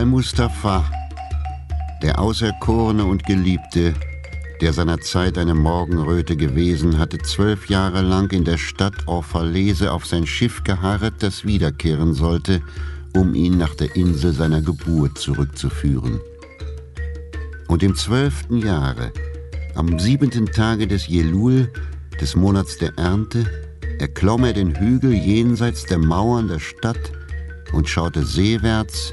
Al-Mustafa, der Auserkorene und Geliebte, der seiner Zeit eine Morgenröte gewesen, hatte zwölf Jahre lang in der Stadt Orphalese auf sein Schiff geharret, das wiederkehren sollte, um ihn nach der Insel seiner Geburt zurückzuführen. Und im zwölften Jahre, am siebenten Tage des Jelul, des Monats der Ernte, erklomm er den Hügel jenseits der Mauern der Stadt und schaute seewärts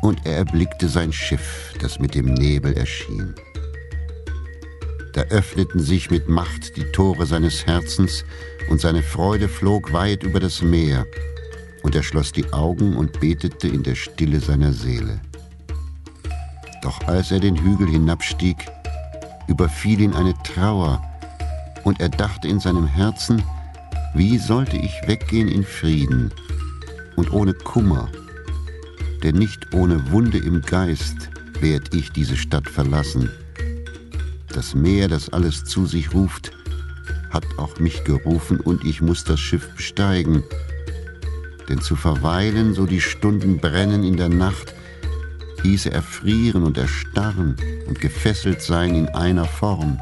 und er erblickte sein Schiff, das mit dem Nebel erschien. Da öffneten sich mit Macht die Tore seines Herzens, und seine Freude flog weit über das Meer, und er schloss die Augen und betete in der Stille seiner Seele. Doch als er den Hügel hinabstieg, überfiel ihn eine Trauer, und er dachte in seinem Herzen, wie sollte ich weggehen in Frieden und ohne Kummer denn nicht ohne Wunde im Geist werd ich diese Stadt verlassen. Das Meer, das alles zu sich ruft, hat auch mich gerufen und ich muss das Schiff besteigen. Denn zu verweilen, so die Stunden brennen in der Nacht, hieße erfrieren und erstarren und gefesselt sein in einer Form.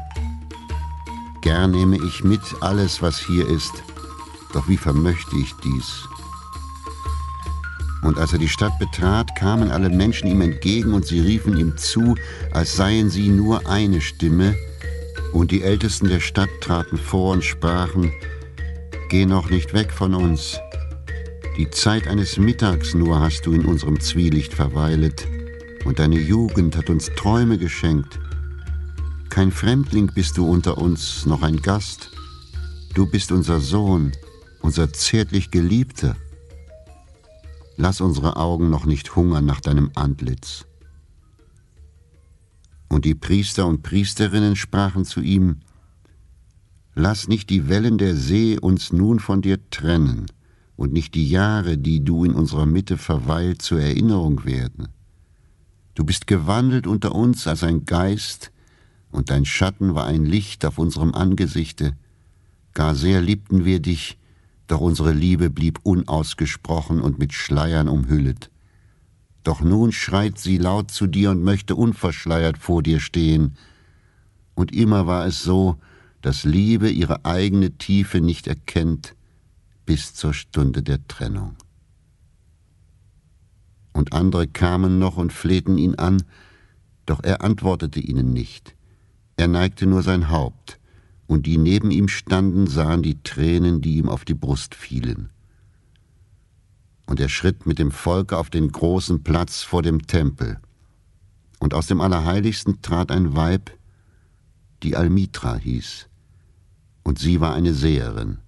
Gern nehme ich mit alles, was hier ist, doch wie vermöchte ich dies? Und als er die Stadt betrat, kamen alle Menschen ihm entgegen und sie riefen ihm zu, als seien sie nur eine Stimme. Und die Ältesten der Stadt traten vor und sprachen, Geh noch nicht weg von uns. Die Zeit eines Mittags nur hast du in unserem Zwielicht verweilet, und deine Jugend hat uns Träume geschenkt. Kein Fremdling bist du unter uns, noch ein Gast. Du bist unser Sohn, unser zärtlich Geliebter. Lass unsere Augen noch nicht hungern nach deinem Antlitz. Und die Priester und Priesterinnen sprachen zu ihm, Lass nicht die Wellen der See uns nun von dir trennen, und nicht die Jahre, die du in unserer Mitte verweilt, zur Erinnerung werden. Du bist gewandelt unter uns als ein Geist, und dein Schatten war ein Licht auf unserem Angesichte. Gar sehr liebten wir dich, doch unsere Liebe blieb unausgesprochen und mit Schleiern umhüllet. Doch nun schreit sie laut zu dir und möchte unverschleiert vor dir stehen. Und immer war es so, dass Liebe ihre eigene Tiefe nicht erkennt bis zur Stunde der Trennung. Und andere kamen noch und flehten ihn an, doch er antwortete ihnen nicht. Er neigte nur sein Haupt, und die neben ihm standen, sahen die Tränen, die ihm auf die Brust fielen. Und er schritt mit dem Volke auf den großen Platz vor dem Tempel. Und aus dem Allerheiligsten trat ein Weib, die Almitra hieß, und sie war eine Seherin.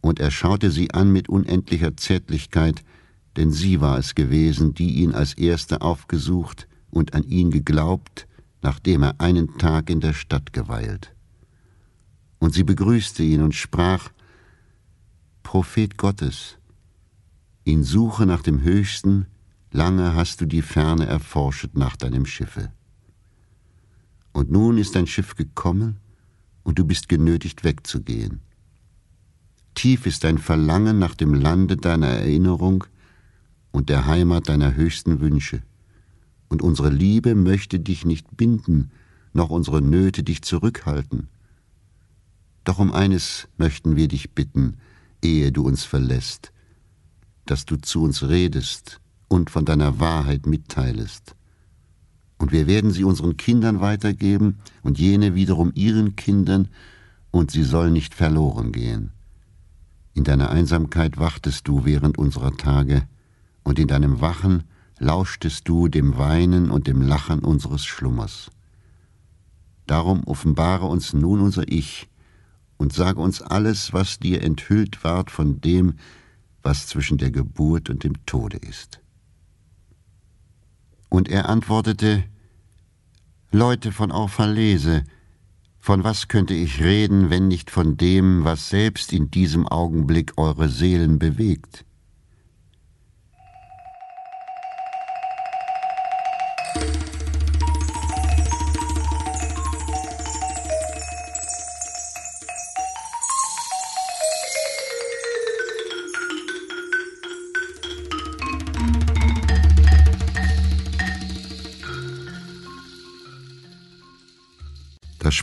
Und er schaute sie an mit unendlicher Zärtlichkeit, denn sie war es gewesen, die ihn als Erste aufgesucht und an ihn geglaubt, nachdem er einen Tag in der Stadt geweilt. Und sie begrüßte ihn und sprach, Prophet Gottes, ihn suche nach dem Höchsten, lange hast du die Ferne erforscht nach deinem Schiffe. Und nun ist dein Schiff gekommen, und du bist genötigt wegzugehen. Tief ist dein Verlangen nach dem Lande deiner Erinnerung und der Heimat deiner höchsten Wünsche. Und unsere Liebe möchte dich nicht binden, noch unsere Nöte dich zurückhalten. Doch um eines möchten wir dich bitten, ehe du uns verlässt, dass du zu uns redest und von deiner Wahrheit mitteilest. Und wir werden sie unseren Kindern weitergeben und jene wiederum ihren Kindern, und sie soll nicht verloren gehen. In deiner Einsamkeit wachtest du während unserer Tage, und in deinem Wachen lauschtest du dem Weinen und dem Lachen unseres Schlummers. Darum offenbare uns nun unser Ich, und sage uns alles, was dir enthüllt ward von dem, was zwischen der Geburt und dem Tode ist. Und er antwortete, Leute von Orphalese, von was könnte ich reden, wenn nicht von dem, was selbst in diesem Augenblick eure Seelen bewegt?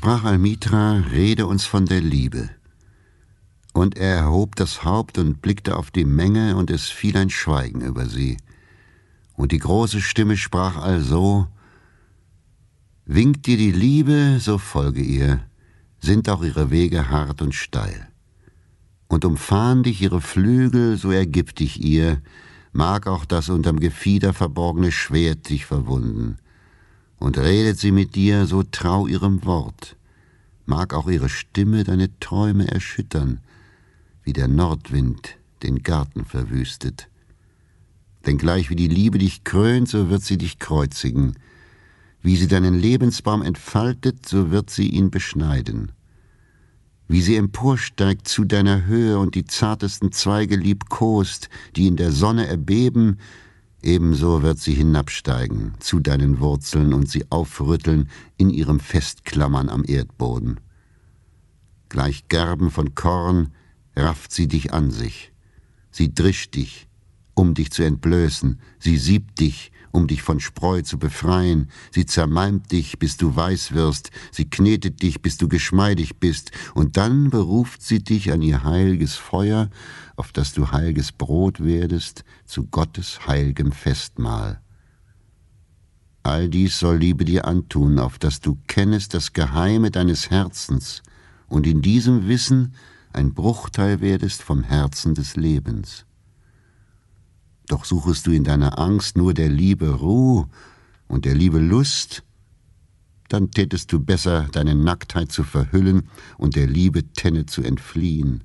sprach Almitra, rede uns von der Liebe. Und er erhob das Haupt und blickte auf die Menge, und es fiel ein Schweigen über sie. Und die große Stimme sprach also, Winkt dir die Liebe, so folge ihr, sind auch ihre Wege hart und steil. Und umfahren dich ihre Flügel, so ergib dich ihr, mag auch das unterm Gefieder verborgene Schwert dich verwunden und redet sie mit dir, so trau ihrem Wort. Mag auch ihre Stimme deine Träume erschüttern, wie der Nordwind den Garten verwüstet. Denn gleich wie die Liebe dich krönt, so wird sie dich kreuzigen. Wie sie deinen Lebensbaum entfaltet, so wird sie ihn beschneiden. Wie sie emporsteigt zu deiner Höhe und die zartesten Zweige liebkost, die in der Sonne erbeben, Ebenso wird sie hinabsteigen zu deinen Wurzeln und sie aufrütteln in ihrem Festklammern am Erdboden. Gleich Gerben von Korn rafft sie dich an sich. Sie drischt dich, um dich zu entblößen. Sie siebt dich, um dich von Spreu zu befreien. Sie zermalmt dich, bis du weiß wirst. Sie knetet dich, bis du geschmeidig bist. Und dann beruft sie dich an ihr heiliges Feuer auf das du heilges Brot werdest zu Gottes heilgem Festmahl. All dies soll Liebe dir antun, auf das du kennest das Geheime deines Herzens und in diesem Wissen ein Bruchteil werdest vom Herzen des Lebens. Doch suchest du in deiner Angst nur der Liebe Ruhe und der Liebe Lust, dann tätest du besser, deine Nacktheit zu verhüllen und der Liebe Tenne zu entfliehen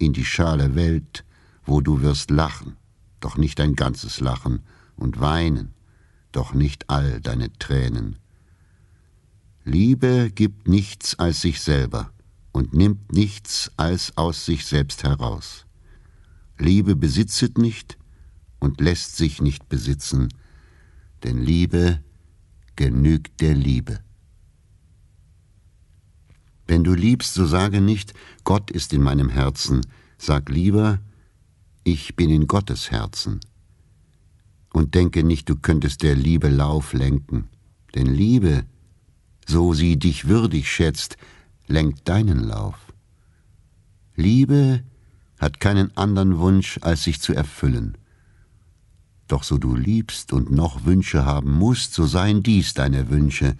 in die schale Welt, wo du wirst lachen, doch nicht ein ganzes Lachen, und weinen, doch nicht all deine Tränen. Liebe gibt nichts als sich selber und nimmt nichts als aus sich selbst heraus. Liebe besitzet nicht und lässt sich nicht besitzen, denn Liebe genügt der Liebe. Wenn du liebst, so sage nicht, Gott ist in meinem Herzen, sag lieber, ich bin in Gottes Herzen. Und denke nicht, du könntest der Liebe Lauf lenken, denn Liebe, so sie dich würdig schätzt, lenkt deinen Lauf. Liebe hat keinen anderen Wunsch, als sich zu erfüllen. Doch so du liebst und noch Wünsche haben musst, so seien dies deine Wünsche,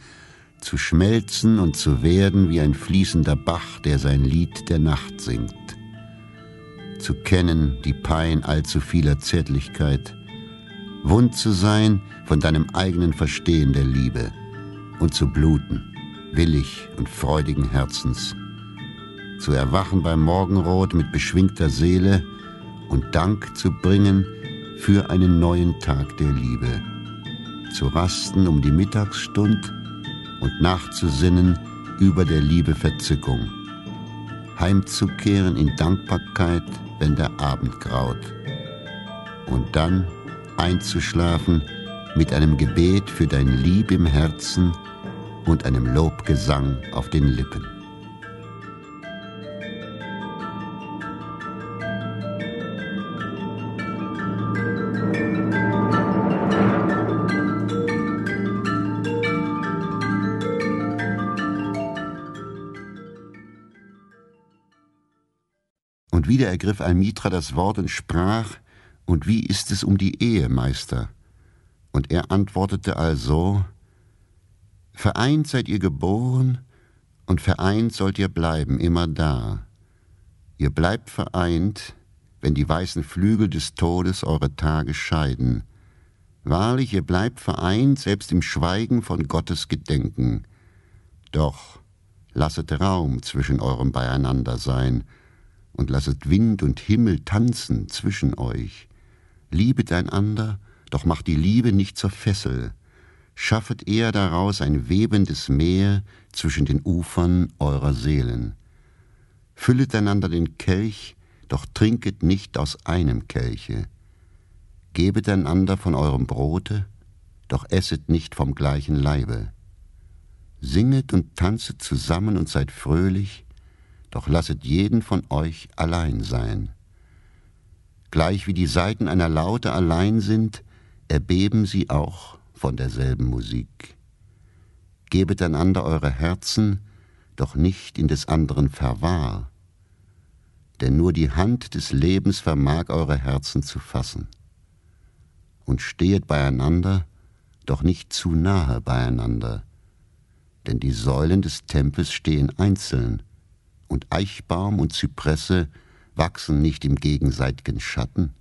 zu schmelzen und zu werden wie ein fließender Bach, der sein Lied der Nacht singt. Zu kennen die Pein allzu vieler Zärtlichkeit, wund zu sein von deinem eigenen Verstehen der Liebe und zu bluten, willig und freudigen Herzens. Zu erwachen beim Morgenrot mit beschwingter Seele und Dank zu bringen für einen neuen Tag der Liebe. Zu rasten um die Mittagsstund und nachzusinnen über der Liebe Verzückung. Heimzukehren in Dankbarkeit, wenn der Abend graut. Und dann einzuschlafen mit einem Gebet für dein Lieb im Herzen und einem Lobgesang auf den Lippen. wieder ergriff Almitra das Wort und sprach, Und wie ist es um die Ehe, Meister? Und er antwortete also, Vereint seid ihr geboren, und vereint sollt ihr bleiben, immer da. Ihr bleibt vereint, wenn die weißen Flügel des Todes eure Tage scheiden. Wahrlich, ihr bleibt vereint, selbst im Schweigen von Gottes Gedenken. Doch lasset Raum zwischen eurem Beieinander sein, und lasset Wind und Himmel tanzen zwischen euch. Liebet einander, doch macht die Liebe nicht zur Fessel. Schaffet eher daraus ein webendes Meer zwischen den Ufern eurer Seelen. Füllet einander den Kelch, doch trinket nicht aus einem Kelche. Gebet einander von eurem Brote, doch esset nicht vom gleichen Leibe. Singet und tanzet zusammen und seid fröhlich, doch lasset jeden von euch allein sein. Gleich wie die Saiten einer Laute allein sind, erbeben sie auch von derselben Musik. Gebet einander eure Herzen, doch nicht in des anderen Verwahr, denn nur die Hand des Lebens vermag eure Herzen zu fassen. Und stehet beieinander, doch nicht zu nahe beieinander, denn die Säulen des Tempels stehen einzeln, und Eichbaum und Zypresse wachsen nicht im gegenseitigen Schatten?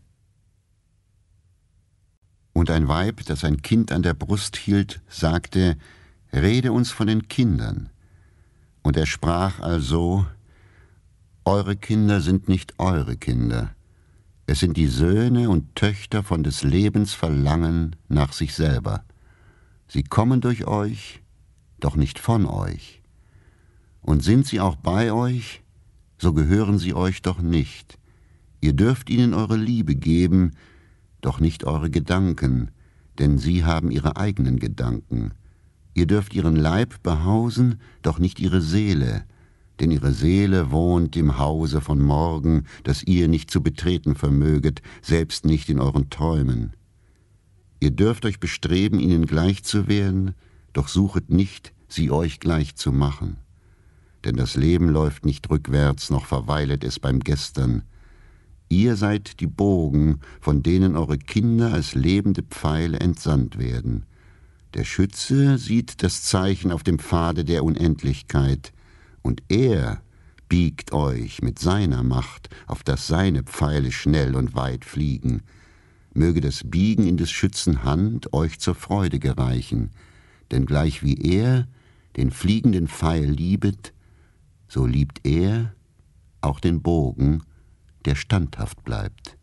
Und ein Weib, das ein Kind an der Brust hielt, sagte, Rede uns von den Kindern. Und er sprach also, Eure Kinder sind nicht eure Kinder, es sind die Söhne und Töchter von des Lebens Verlangen nach sich selber. Sie kommen durch euch, doch nicht von euch. Und sind sie auch bei euch, so gehören sie euch doch nicht. Ihr dürft ihnen eure Liebe geben, doch nicht eure Gedanken, denn sie haben ihre eigenen Gedanken. Ihr dürft ihren Leib behausen, doch nicht ihre Seele, denn ihre Seele wohnt im Hause von morgen, das ihr nicht zu betreten vermöget, selbst nicht in euren Träumen. Ihr dürft euch bestreben, ihnen gleich zu werden, doch suchet nicht, sie euch gleich zu machen denn das Leben läuft nicht rückwärts, noch verweilet es beim Gestern. Ihr seid die Bogen, von denen eure Kinder als lebende Pfeile entsandt werden. Der Schütze sieht das Zeichen auf dem Pfade der Unendlichkeit, und er biegt euch mit seiner Macht, auf dass seine Pfeile schnell und weit fliegen. Möge das Biegen in des Schützen Hand euch zur Freude gereichen, denn gleich wie er den fliegenden Pfeil liebet, so liebt er auch den Bogen, der standhaft bleibt.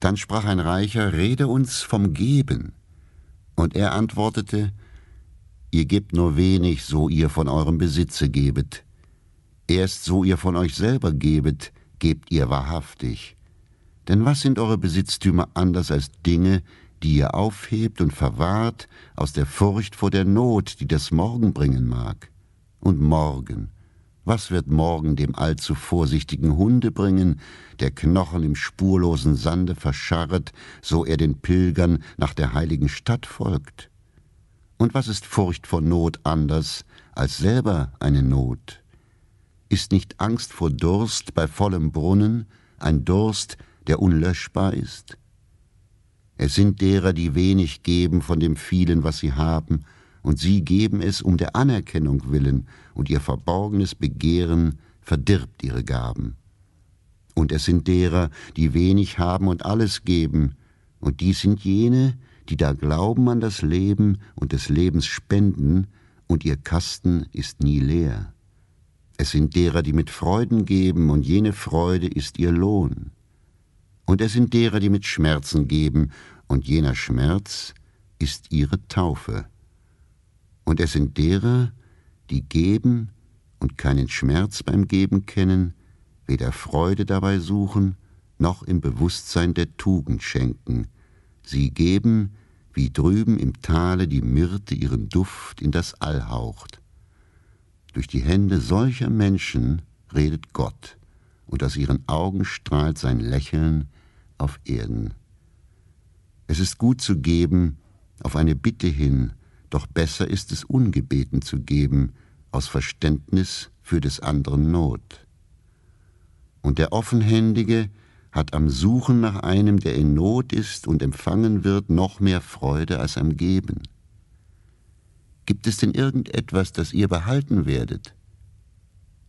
Dann sprach ein Reicher, Rede uns vom Geben. Und er antwortete, Ihr gebt nur wenig, so ihr von eurem Besitze gebet. Erst so ihr von euch selber gebet, gebt ihr wahrhaftig. Denn was sind eure Besitztümer anders als Dinge, die ihr aufhebt und verwahrt aus der Furcht vor der Not, die das Morgen bringen mag? Und morgen, was wird morgen dem allzu vorsichtigen Hunde bringen, der Knochen im spurlosen Sande verscharret, so er den Pilgern nach der heiligen Stadt folgt? Und was ist Furcht vor Not anders als selber eine Not? Ist nicht Angst vor Durst bei vollem Brunnen ein Durst, der unlöschbar ist? Es sind derer, die wenig geben von dem vielen, was sie haben, und sie geben es um der Anerkennung willen, und ihr verborgenes Begehren verdirbt ihre Gaben. Und es sind derer, die wenig haben und alles geben, und dies sind jene, die da glauben an das Leben und des Lebens spenden, und ihr Kasten ist nie leer. Es sind derer, die mit Freuden geben, und jene Freude ist ihr Lohn. Und es sind derer, die mit Schmerzen geben, und jener Schmerz ist ihre Taufe. Und es sind derer, die geben und keinen Schmerz beim Geben kennen, weder Freude dabei suchen, noch im Bewusstsein der Tugend schenken. Sie geben, wie drüben im Tale die Myrte ihren Duft in das All haucht. Durch die Hände solcher Menschen redet Gott, und aus ihren Augen strahlt sein Lächeln auf Erden. Es ist gut zu geben, auf eine Bitte hin, doch besser ist es ungebeten zu geben, aus Verständnis für des anderen Not. Und der Offenhändige hat am Suchen nach einem, der in Not ist und empfangen wird, noch mehr Freude als am Geben. Gibt es denn irgendetwas, das ihr behalten werdet?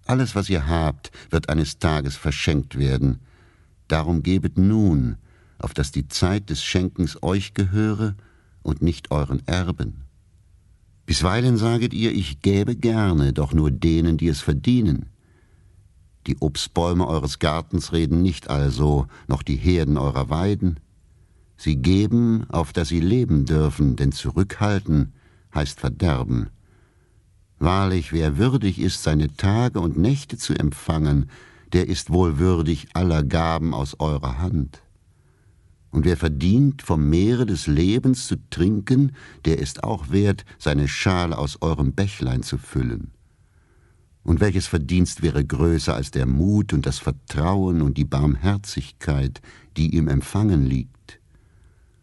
Alles, was ihr habt, wird eines Tages verschenkt werden. Darum gebet nun, auf dass die Zeit des Schenkens euch gehöre und nicht euren Erben. Bisweilen saget ihr, ich gäbe gerne, doch nur denen, die es verdienen. Die Obstbäume eures Gartens reden nicht also, noch die Herden eurer Weiden. Sie geben, auf dass sie leben dürfen, denn zurückhalten heißt Verderben. Wahrlich, wer würdig ist, seine Tage und Nächte zu empfangen, der ist wohl würdig aller Gaben aus eurer Hand. Und wer verdient, vom Meere des Lebens zu trinken, der ist auch wert, seine Schale aus eurem Bächlein zu füllen. Und welches Verdienst wäre größer als der Mut und das Vertrauen und die Barmherzigkeit, die im empfangen liegt?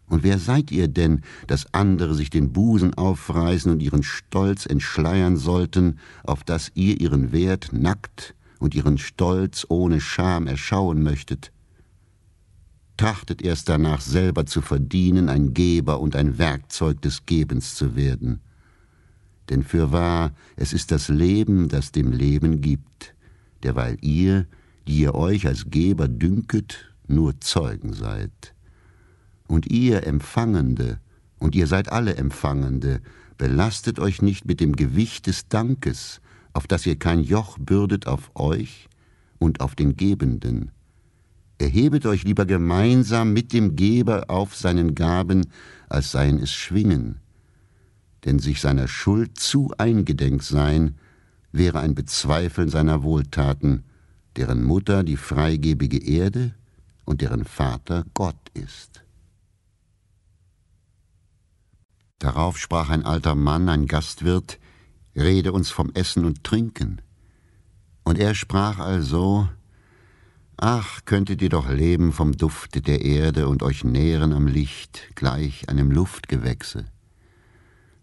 Und wer seid ihr denn, dass andere sich den Busen aufreißen und ihren Stolz entschleiern sollten, auf dass ihr ihren Wert nackt und ihren Stolz ohne Scham erschauen möchtet? Trachtet erst danach selber zu verdienen, ein Geber und ein Werkzeug des Gebens zu werden. Denn fürwahr, es ist das Leben, das dem Leben gibt, derweil ihr, die ihr euch als Geber dünket, nur Zeugen seid und ihr Empfangende, und ihr seid alle Empfangende, belastet euch nicht mit dem Gewicht des Dankes, auf das ihr kein Joch bürdet auf euch und auf den Gebenden. Erhebet euch lieber gemeinsam mit dem Geber auf seinen Gaben, als seien es Schwingen. Denn sich seiner Schuld zu eingedenk sein, wäre ein Bezweifeln seiner Wohltaten, deren Mutter die freigebige Erde und deren Vater Gott ist. Darauf sprach ein alter Mann, ein Gastwirt, Rede uns vom Essen und Trinken. Und er sprach also, Ach, könntet ihr doch leben vom Dufte der Erde und euch nähren am Licht, gleich einem Luftgewächse.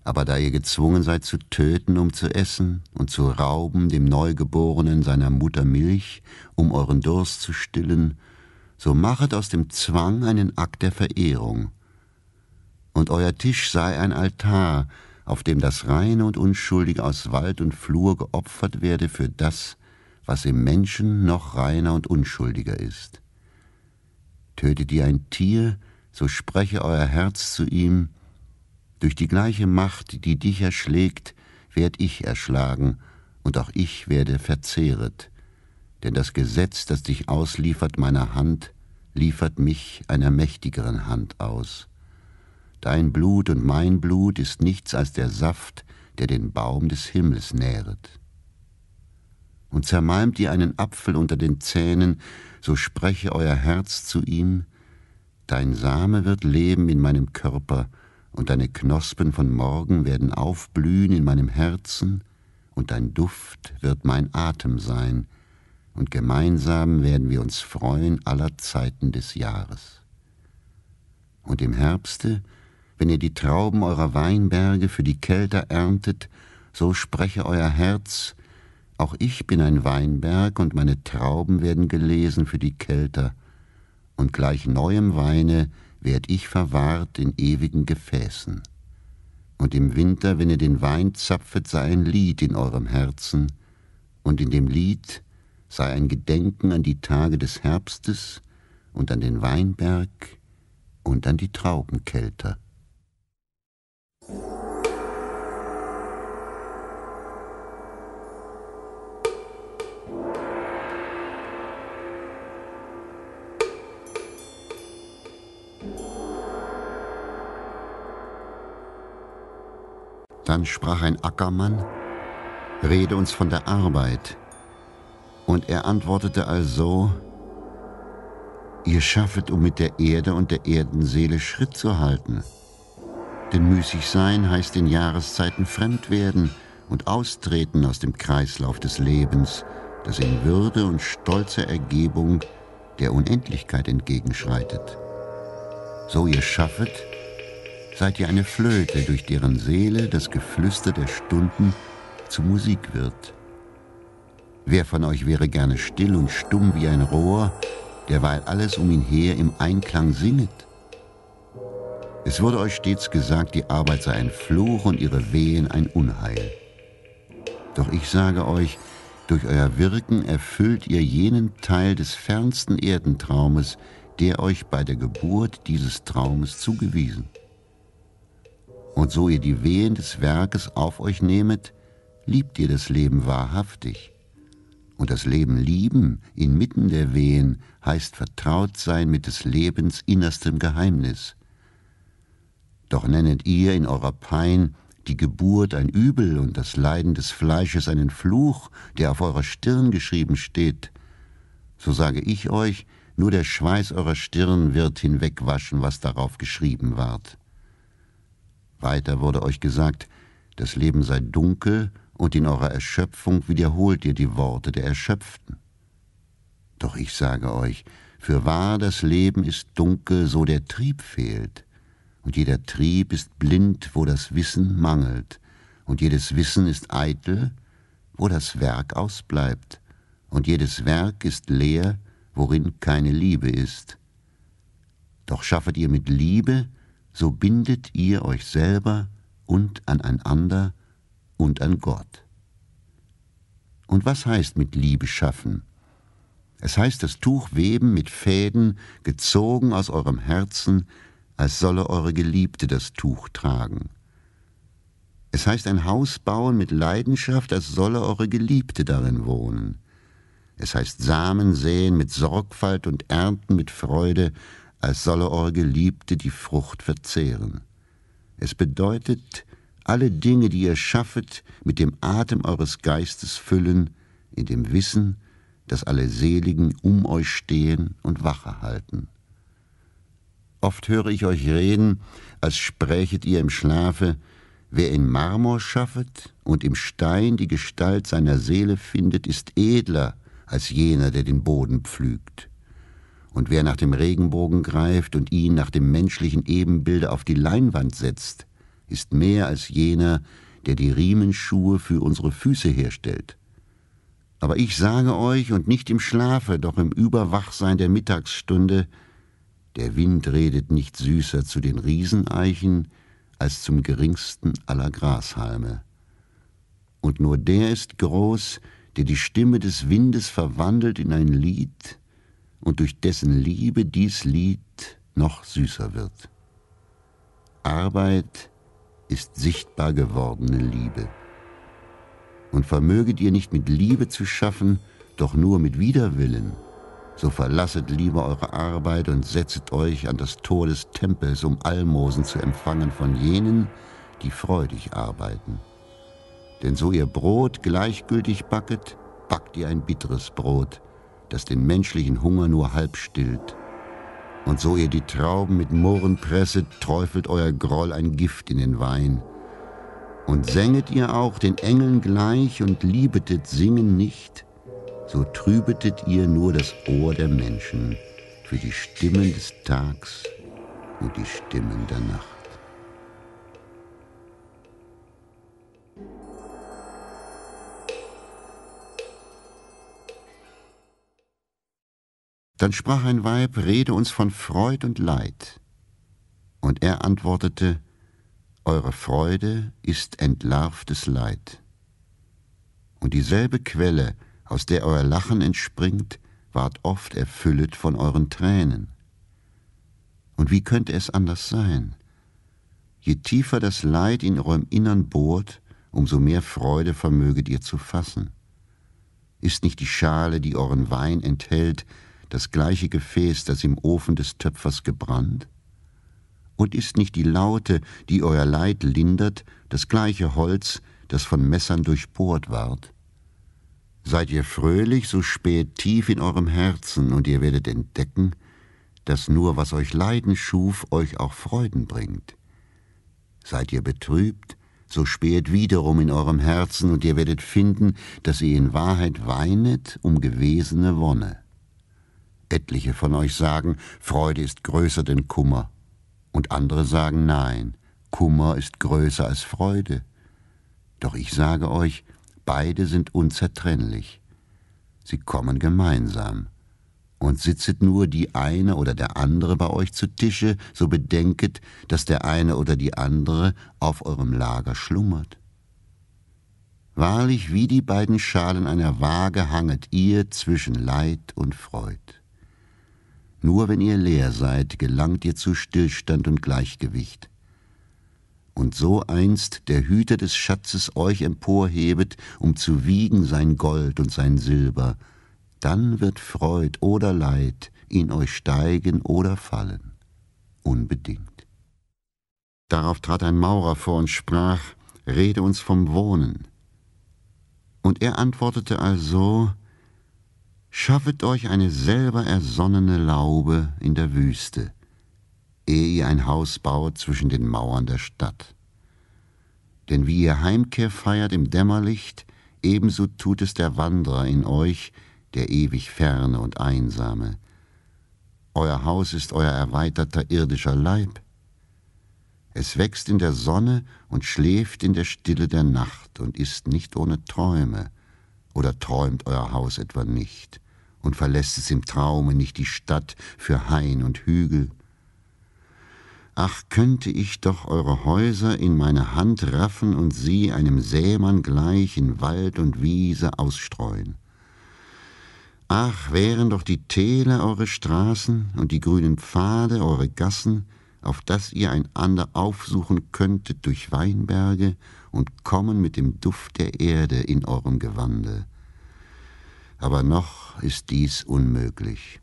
Aber da ihr gezwungen seid zu töten, um zu essen, und zu rauben dem Neugeborenen seiner Mutter Milch, um euren Durst zu stillen, so machet aus dem Zwang einen Akt der Verehrung, und euer Tisch sei ein Altar, auf dem das Reine und Unschuldige aus Wald und Flur geopfert werde für das, was im Menschen noch reiner und unschuldiger ist. Tötet ihr ein Tier, so spreche euer Herz zu ihm, durch die gleiche Macht, die dich erschlägt, werd ich erschlagen, und auch ich werde verzehret. Denn das Gesetz, das dich ausliefert meiner Hand, liefert mich einer mächtigeren Hand aus. Dein Blut und mein Blut ist nichts als der Saft, der den Baum des Himmels nähret. Und zermalmt ihr einen Apfel unter den Zähnen, so spreche euer Herz zu ihm, Dein Same wird leben in meinem Körper, und deine Knospen von morgen werden aufblühen in meinem Herzen, und dein Duft wird mein Atem sein, und gemeinsam werden wir uns freuen aller Zeiten des Jahres. Und im Herbste wenn ihr die Trauben eurer Weinberge für die Kälter erntet, so spreche euer Herz, auch ich bin ein Weinberg und meine Trauben werden gelesen für die Kälter, und gleich neuem Weine werd ich verwahrt in ewigen Gefäßen. Und im Winter, wenn ihr den Wein zapfet, sei ein Lied in eurem Herzen, und in dem Lied sei ein Gedenken an die Tage des Herbstes und an den Weinberg und an die Traubenkälter. Dann sprach ein Ackermann, Rede uns von der Arbeit. Und er antwortete also, Ihr schaffet, um mit der Erde und der Erdenseele Schritt zu halten. Denn müßig sein heißt den Jahreszeiten fremd werden und austreten aus dem Kreislauf des Lebens, das in Würde und stolzer Ergebung der Unendlichkeit entgegenschreitet. So ihr schaffet, seid ihr eine Flöte, durch deren Seele das Geflüster der Stunden zu Musik wird. Wer von euch wäre gerne still und stumm wie ein Rohr, derweil alles um ihn her im Einklang singet? Es wurde euch stets gesagt, die Arbeit sei ein Fluch und ihre Wehen ein Unheil. Doch ich sage euch, durch euer Wirken erfüllt ihr jenen Teil des fernsten Erdentraumes, der euch bei der Geburt dieses Traumes zugewiesen. Und so ihr die Wehen des Werkes auf euch nehmet, liebt ihr das Leben wahrhaftig. Und das Leben lieben inmitten der Wehen heißt vertraut sein mit des Lebens innerstem Geheimnis. Doch nennet ihr in eurer Pein die Geburt ein Übel und das Leiden des Fleisches einen Fluch, der auf eurer Stirn geschrieben steht. So sage ich euch, nur der Schweiß eurer Stirn wird hinwegwaschen, was darauf geschrieben ward. Weiter wurde euch gesagt, das Leben sei dunkel, und in eurer Erschöpfung wiederholt ihr die Worte der Erschöpften. Doch ich sage euch, für wahr das Leben ist dunkel, so der Trieb fehlt und jeder Trieb ist blind, wo das Wissen mangelt, und jedes Wissen ist eitel, wo das Werk ausbleibt, und jedes Werk ist leer, worin keine Liebe ist. Doch schaffet ihr mit Liebe, so bindet ihr euch selber und aneinander und an Gott. Und was heißt mit Liebe schaffen? Es heißt das Tuch weben mit Fäden, gezogen aus eurem Herzen, als solle eure Geliebte das Tuch tragen. Es heißt ein Haus bauen mit Leidenschaft, als solle eure Geliebte darin wohnen. Es heißt Samen säen mit Sorgfalt und ernten mit Freude, als solle eure Geliebte die Frucht verzehren. Es bedeutet, alle Dinge, die ihr schaffet, mit dem Atem eures Geistes füllen, in dem Wissen, dass alle Seligen um euch stehen und Wache halten. Oft höre ich euch reden, als sprächet ihr im Schlafe, wer in Marmor schaffet und im Stein die Gestalt seiner Seele findet, ist edler als jener, der den Boden pflügt. Und wer nach dem Regenbogen greift und ihn nach dem menschlichen Ebenbilde auf die Leinwand setzt, ist mehr als jener, der die Riemenschuhe für unsere Füße herstellt. Aber ich sage euch, und nicht im Schlafe, doch im Überwachsein der Mittagsstunde, der Wind redet nicht süßer zu den Rieseneichen als zum geringsten aller Grashalme. Und nur der ist groß, der die Stimme des Windes verwandelt in ein Lied und durch dessen Liebe dies Lied noch süßer wird. Arbeit ist sichtbar gewordene Liebe. Und vermöget ihr nicht mit Liebe zu schaffen, doch nur mit Widerwillen – so verlasset lieber eure Arbeit und setzet euch an das Tor des Tempels, um Almosen zu empfangen von jenen, die freudig arbeiten. Denn so ihr Brot gleichgültig backet, backt ihr ein bitteres Brot, das den menschlichen Hunger nur halb stillt. Und so ihr die Trauben mit Mohren presset, träufelt euer Groll ein Gift in den Wein. Und senget ihr auch den Engeln gleich und liebetet Singen nicht, so trübetet ihr nur das Ohr der Menschen für die Stimmen des Tags und die Stimmen der Nacht. Dann sprach ein Weib, rede uns von Freud und Leid. Und er antwortete, Eure Freude ist entlarvtes Leid. Und dieselbe Quelle, aus der euer Lachen entspringt, ward oft erfüllet von euren Tränen. Und wie könnte es anders sein? Je tiefer das Leid in eurem Innern bohrt, umso mehr Freude vermöget ihr zu fassen. Ist nicht die Schale, die euren Wein enthält, das gleiche Gefäß, das im Ofen des Töpfers gebrannt? Und ist nicht die Laute, die euer Leid lindert, das gleiche Holz, das von Messern durchbohrt ward? Seid ihr fröhlich, so späht tief in eurem Herzen, und ihr werdet entdecken, dass nur was euch Leiden schuf, euch auch Freuden bringt. Seid ihr betrübt, so späht wiederum in eurem Herzen, und ihr werdet finden, dass ihr in Wahrheit weinet um gewesene Wonne. Etliche von euch sagen, Freude ist größer denn Kummer, und andere sagen, nein, Kummer ist größer als Freude. Doch ich sage euch, beide sind unzertrennlich. Sie kommen gemeinsam. Und sitzet nur die eine oder der andere bei euch zu Tische, so bedenket, dass der eine oder die andere auf eurem Lager schlummert. Wahrlich wie die beiden Schalen einer Waage hanget ihr zwischen Leid und Freud. Nur wenn ihr leer seid, gelangt ihr zu Stillstand und Gleichgewicht und so einst der Hüter des Schatzes euch emporhebet, um zu wiegen sein Gold und sein Silber, dann wird Freud oder Leid in euch steigen oder fallen, unbedingt. Darauf trat ein Maurer vor und sprach, Rede uns vom Wohnen. Und er antwortete also, Schaffet euch eine selber ersonnene Laube in der Wüste, ehe ihr ein Haus baut zwischen den Mauern der Stadt. Denn wie ihr Heimkehr feiert im Dämmerlicht, ebenso tut es der Wanderer in euch, der ewig ferne und einsame. Euer Haus ist euer erweiterter irdischer Leib. Es wächst in der Sonne und schläft in der Stille der Nacht und ist nicht ohne Träume, oder träumt euer Haus etwa nicht, und verlässt es im Traume nicht die Stadt für Hain und Hügel, Ach, könnte ich doch eure Häuser in meine Hand raffen und sie einem Sämann gleich in Wald und Wiese ausstreuen. Ach, wären doch die Täler eure Straßen und die grünen Pfade eure Gassen, auf das ihr einander aufsuchen könntet durch Weinberge und kommen mit dem Duft der Erde in eurem Gewande. Aber noch ist dies unmöglich.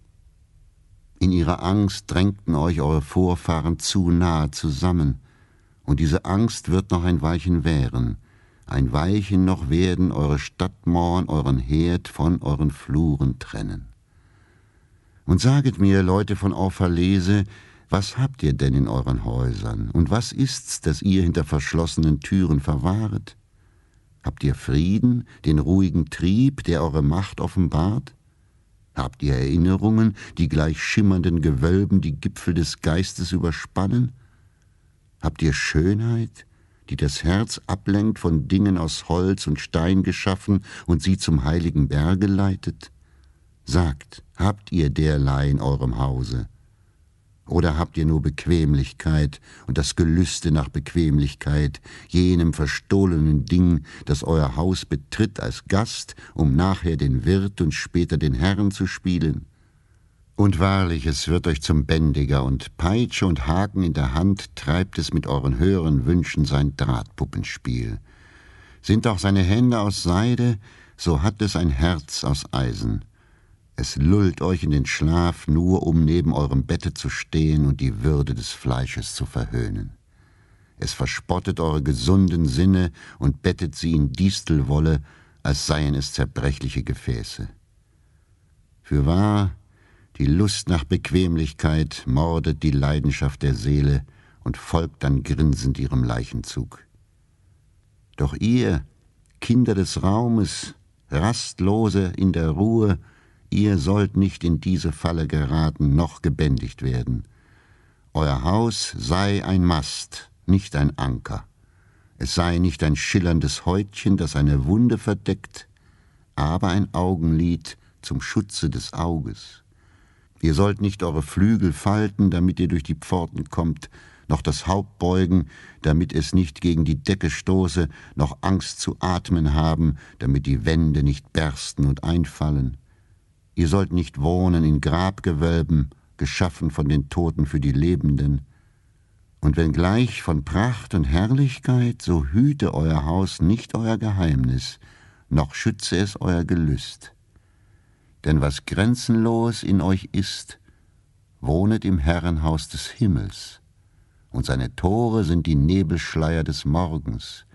In ihrer Angst drängten euch eure Vorfahren zu nahe zusammen, und diese Angst wird noch ein Weilchen währen, ein Weilchen noch werden eure Stadtmauern euren Herd von euren Fluren trennen. Und saget mir, Leute von Orphalese, was habt ihr denn in euren Häusern, und was ist's, das ihr hinter verschlossenen Türen verwahret? Habt ihr Frieden, den ruhigen Trieb, der eure Macht offenbart? Habt ihr Erinnerungen, die gleich schimmernden Gewölben die Gipfel des Geistes überspannen? Habt ihr Schönheit, die das Herz ablenkt von Dingen aus Holz und Stein geschaffen und sie zum heiligen Berge leitet? Sagt, habt ihr derlei in eurem Hause? Oder habt ihr nur Bequemlichkeit und das Gelüste nach Bequemlichkeit, jenem verstohlenen Ding, das euer Haus betritt als Gast, um nachher den Wirt und später den Herrn zu spielen? Und wahrlich, es wird euch zum Bändiger, und Peitsche und Haken in der Hand treibt es mit euren höheren Wünschen sein Drahtpuppenspiel. Sind auch seine Hände aus Seide, so hat es ein Herz aus Eisen. Es lullt euch in den Schlaf, nur um neben eurem Bette zu stehen und die Würde des Fleisches zu verhöhnen. Es verspottet eure gesunden Sinne und bettet sie in Distelwolle, als seien es zerbrechliche Gefäße. Fürwahr, die Lust nach Bequemlichkeit mordet die Leidenschaft der Seele und folgt dann grinsend ihrem Leichenzug. Doch ihr, Kinder des Raumes, rastlose in der Ruhe, ihr sollt nicht in diese Falle geraten noch gebändigt werden. Euer Haus sei ein Mast, nicht ein Anker. Es sei nicht ein schillerndes Häutchen, das eine Wunde verdeckt, aber ein Augenlid zum Schutze des Auges. Ihr sollt nicht eure Flügel falten, damit ihr durch die Pforten kommt, noch das Haupt beugen, damit es nicht gegen die Decke stoße, noch Angst zu atmen haben, damit die Wände nicht bersten und einfallen. Ihr sollt nicht wohnen in Grabgewölben, geschaffen von den Toten für die Lebenden. Und wenngleich von Pracht und Herrlichkeit, so hüte euer Haus nicht euer Geheimnis, noch schütze es euer Gelüst. Denn was grenzenlos in euch ist, wohnet im Herrenhaus des Himmels, und seine Tore sind die Nebelschleier des Morgens,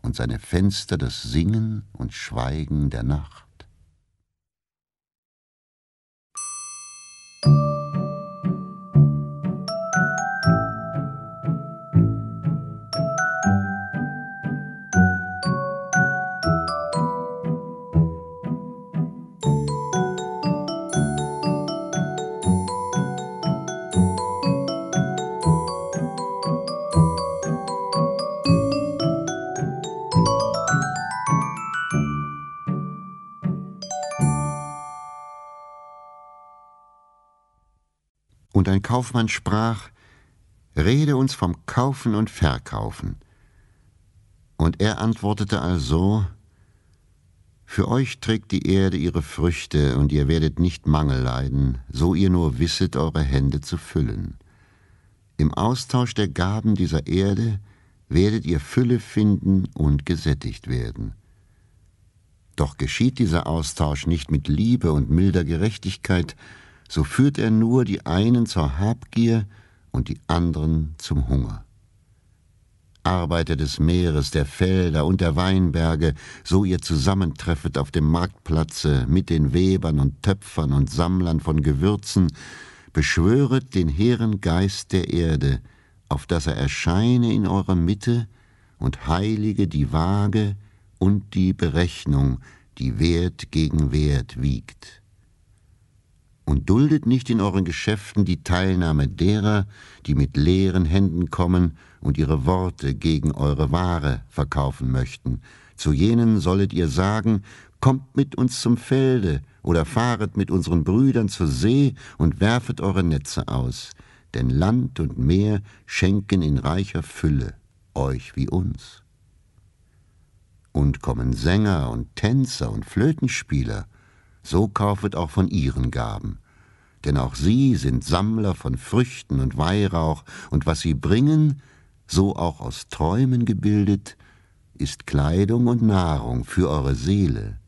und seine Fenster das Singen und Schweigen der Nacht. ein Kaufmann sprach, Rede uns vom Kaufen und Verkaufen. Und er antwortete also, Für euch trägt die Erde ihre Früchte, und ihr werdet nicht Mangel leiden, so ihr nur wisset, eure Hände zu füllen. Im Austausch der Gaben dieser Erde werdet ihr Fülle finden und gesättigt werden. Doch geschieht dieser Austausch nicht mit Liebe und milder Gerechtigkeit, so führt er nur die einen zur Habgier und die anderen zum Hunger. Arbeiter des Meeres, der Felder und der Weinberge, so ihr zusammentreffet auf dem Marktplatze mit den Webern und Töpfern und Sammlern von Gewürzen, beschwöret den hehren Geist der Erde, auf dass er erscheine in eurer Mitte und heilige die Waage und die Berechnung, die Wert gegen Wert wiegt und duldet nicht in euren Geschäften die Teilnahme derer, die mit leeren Händen kommen und ihre Worte gegen eure Ware verkaufen möchten. Zu jenen sollet ihr sagen, kommt mit uns zum Felde oder fahret mit unseren Brüdern zur See und werfet eure Netze aus, denn Land und Meer schenken in reicher Fülle euch wie uns. Und kommen Sänger und Tänzer und Flötenspieler, so kaufet auch von ihren Gaben. Denn auch sie sind Sammler von Früchten und Weihrauch, und was sie bringen, so auch aus Träumen gebildet, ist Kleidung und Nahrung für eure Seele.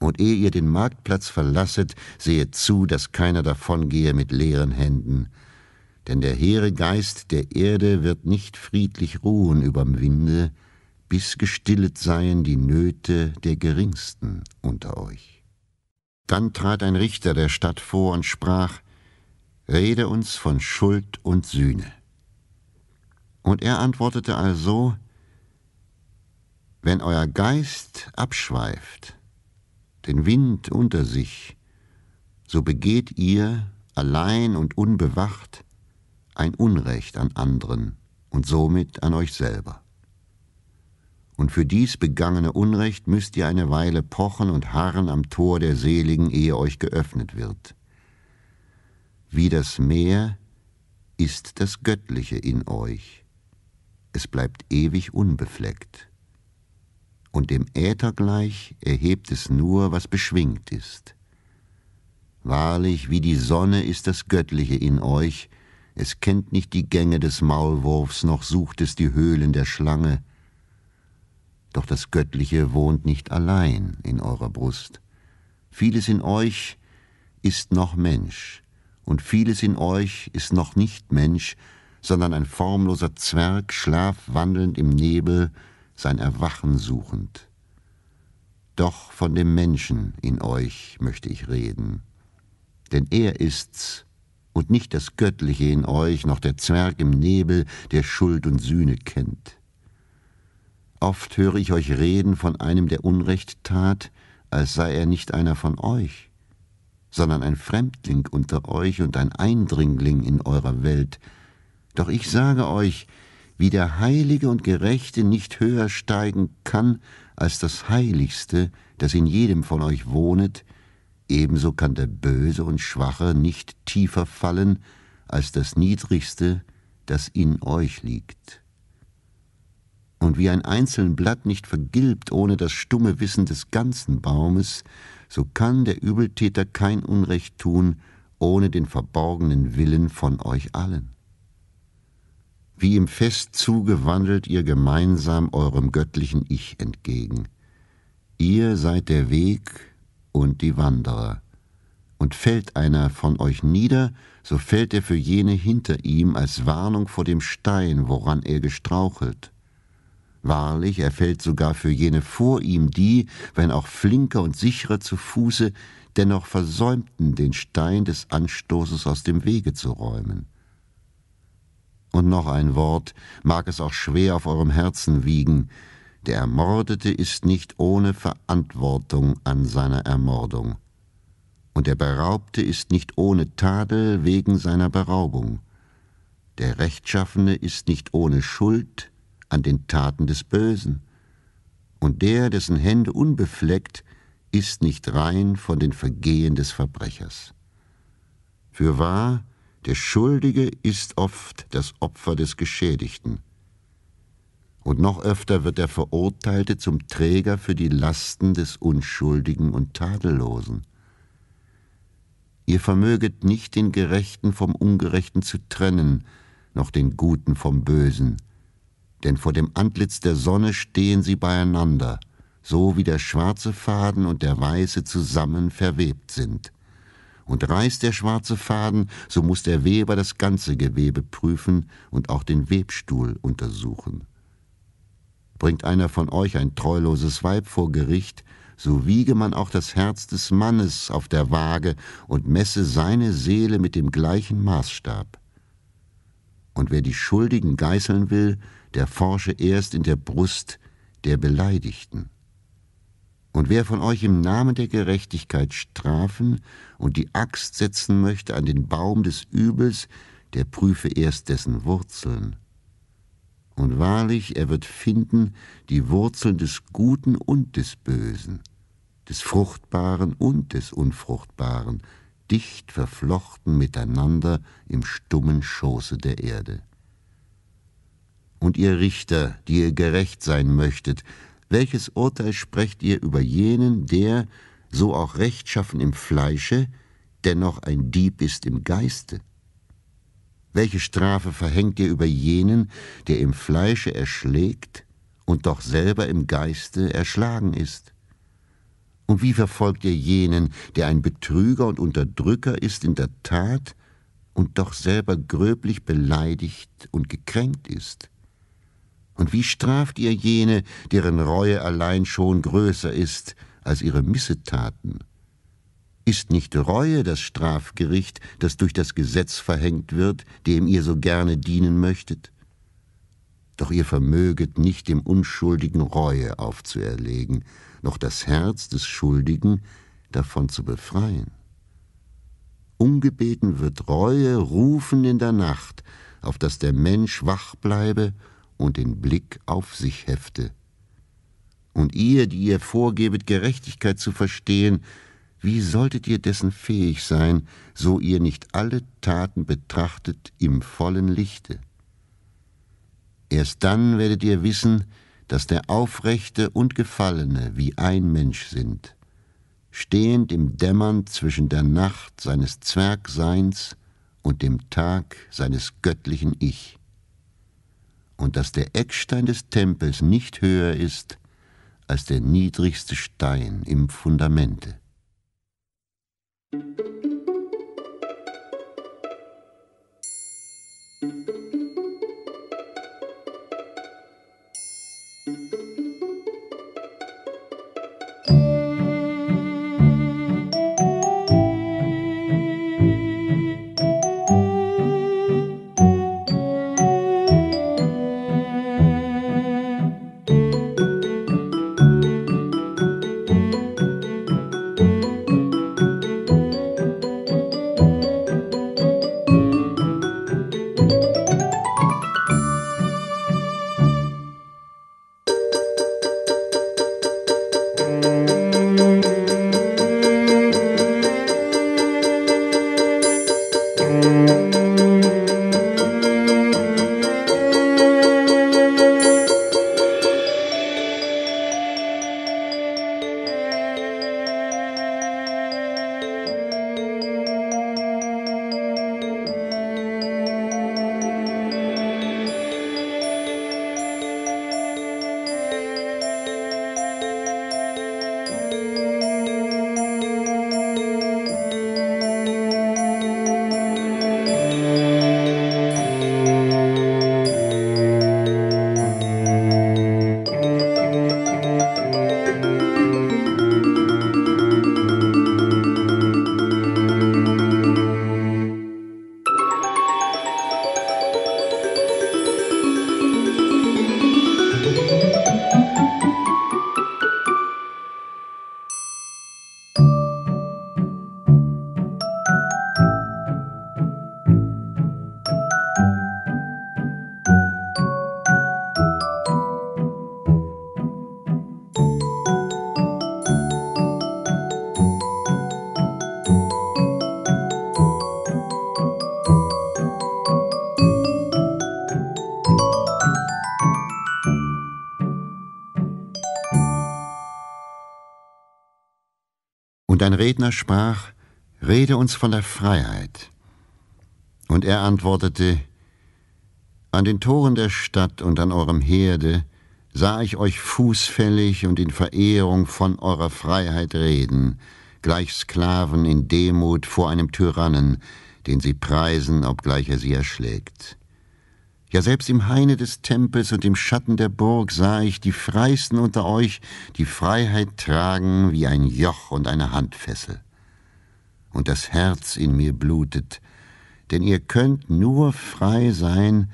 Und ehe ihr den Marktplatz verlasset, sehet zu, dass keiner davongehe mit leeren Händen. Denn der hehre Geist der Erde wird nicht friedlich ruhen überm Winde, bis gestillet seien die Nöte der Geringsten unter euch. Dann trat ein Richter der Stadt vor und sprach, Rede uns von Schuld und Sühne. Und er antwortete also, wenn euer Geist abschweift, den Wind unter sich, so begeht ihr, allein und unbewacht, ein Unrecht an anderen und somit an euch selber und für dies begangene Unrecht müsst ihr eine Weile pochen und harren am Tor der Seligen, ehe euch geöffnet wird. Wie das Meer ist das Göttliche in euch. Es bleibt ewig unbefleckt. Und dem Äther gleich erhebt es nur, was beschwingt ist. Wahrlich, wie die Sonne ist das Göttliche in euch. Es kennt nicht die Gänge des Maulwurfs, noch sucht es die Höhlen der Schlange doch das Göttliche wohnt nicht allein in eurer Brust. Vieles in euch ist noch Mensch, und vieles in euch ist noch nicht Mensch, sondern ein formloser Zwerg, schlafwandelnd im Nebel, sein Erwachen suchend. Doch von dem Menschen in euch möchte ich reden, denn er ist's, und nicht das Göttliche in euch, noch der Zwerg im Nebel, der Schuld und Sühne kennt. Oft höre ich euch reden von einem, der Unrecht tat, als sei er nicht einer von euch, sondern ein Fremdling unter euch und ein Eindringling in eurer Welt. Doch ich sage euch, wie der Heilige und Gerechte nicht höher steigen kann als das Heiligste, das in jedem von euch wohnet, ebenso kann der Böse und Schwache nicht tiefer fallen als das Niedrigste, das in euch liegt und wie ein einzeln Blatt nicht vergilbt ohne das stumme Wissen des ganzen Baumes, so kann der Übeltäter kein Unrecht tun ohne den verborgenen Willen von euch allen. Wie im Fest zugewandelt ihr gemeinsam eurem göttlichen Ich entgegen. Ihr seid der Weg und die Wanderer. Und fällt einer von euch nieder, so fällt er für jene hinter ihm als Warnung vor dem Stein, woran er gestrauchelt Wahrlich, er fällt sogar für jene vor ihm, die, wenn auch flinker und sicherer zu Fuße, dennoch versäumten, den Stein des Anstoßes aus dem Wege zu räumen. Und noch ein Wort, mag es auch schwer auf eurem Herzen wiegen, der Ermordete ist nicht ohne Verantwortung an seiner Ermordung, und der Beraubte ist nicht ohne Tadel wegen seiner Beraubung, der Rechtschaffene ist nicht ohne Schuld an den Taten des Bösen. Und der, dessen Hände unbefleckt, ist nicht rein von den Vergehen des Verbrechers. Fürwahr, der Schuldige ist oft das Opfer des Geschädigten. Und noch öfter wird der Verurteilte zum Träger für die Lasten des Unschuldigen und Tadellosen. Ihr vermöget nicht den Gerechten vom Ungerechten zu trennen, noch den Guten vom Bösen denn vor dem Antlitz der Sonne stehen sie beieinander, so wie der schwarze Faden und der weiße zusammen verwebt sind. Und reißt der schwarze Faden, so muß der Weber das ganze Gewebe prüfen und auch den Webstuhl untersuchen. Bringt einer von euch ein treuloses Weib vor Gericht, so wiege man auch das Herz des Mannes auf der Waage und messe seine Seele mit dem gleichen Maßstab. Und wer die Schuldigen geißeln will, der forsche erst in der Brust der Beleidigten. Und wer von euch im Namen der Gerechtigkeit strafen und die Axt setzen möchte an den Baum des Übels, der prüfe erst dessen Wurzeln. Und wahrlich, er wird finden die Wurzeln des Guten und des Bösen, des Fruchtbaren und des Unfruchtbaren, dicht verflochten miteinander im stummen Schoße der Erde und ihr Richter, die ihr gerecht sein möchtet, welches Urteil sprecht ihr über jenen, der, so auch rechtschaffen im Fleische, dennoch ein Dieb ist im Geiste? Welche Strafe verhängt ihr über jenen, der im Fleische erschlägt und doch selber im Geiste erschlagen ist? Und wie verfolgt ihr jenen, der ein Betrüger und Unterdrücker ist in der Tat und doch selber gröblich beleidigt und gekränkt ist? Und wie straft ihr jene, deren Reue allein schon größer ist als ihre Missetaten? Ist nicht Reue das Strafgericht, das durch das Gesetz verhängt wird, dem ihr so gerne dienen möchtet? Doch ihr vermöget nicht dem Unschuldigen Reue aufzuerlegen, noch das Herz des Schuldigen davon zu befreien. Ungebeten wird Reue rufen in der Nacht, auf dass der Mensch wach bleibe und den Blick auf sich hefte. Und ihr, die ihr vorgebet, Gerechtigkeit zu verstehen, wie solltet ihr dessen fähig sein, so ihr nicht alle Taten betrachtet im vollen Lichte? Erst dann werdet ihr wissen, dass der Aufrechte und Gefallene wie ein Mensch sind, stehend im Dämmern zwischen der Nacht seines Zwergseins und dem Tag seines göttlichen Ich und dass der Eckstein des Tempels nicht höher ist als der niedrigste Stein im Fundamente. Musik Redner sprach, Rede uns von der Freiheit. Und er antwortete, An den Toren der Stadt und an eurem Herde sah ich euch fußfällig und in Verehrung von eurer Freiheit reden, gleich Sklaven in Demut vor einem Tyrannen, den sie preisen, obgleich er sie erschlägt. Ja, selbst im Haine des Tempels und im Schatten der Burg sah ich die Freisten unter euch die Freiheit tragen wie ein Joch und eine Handfessel. Und das Herz in mir blutet, denn ihr könnt nur frei sein,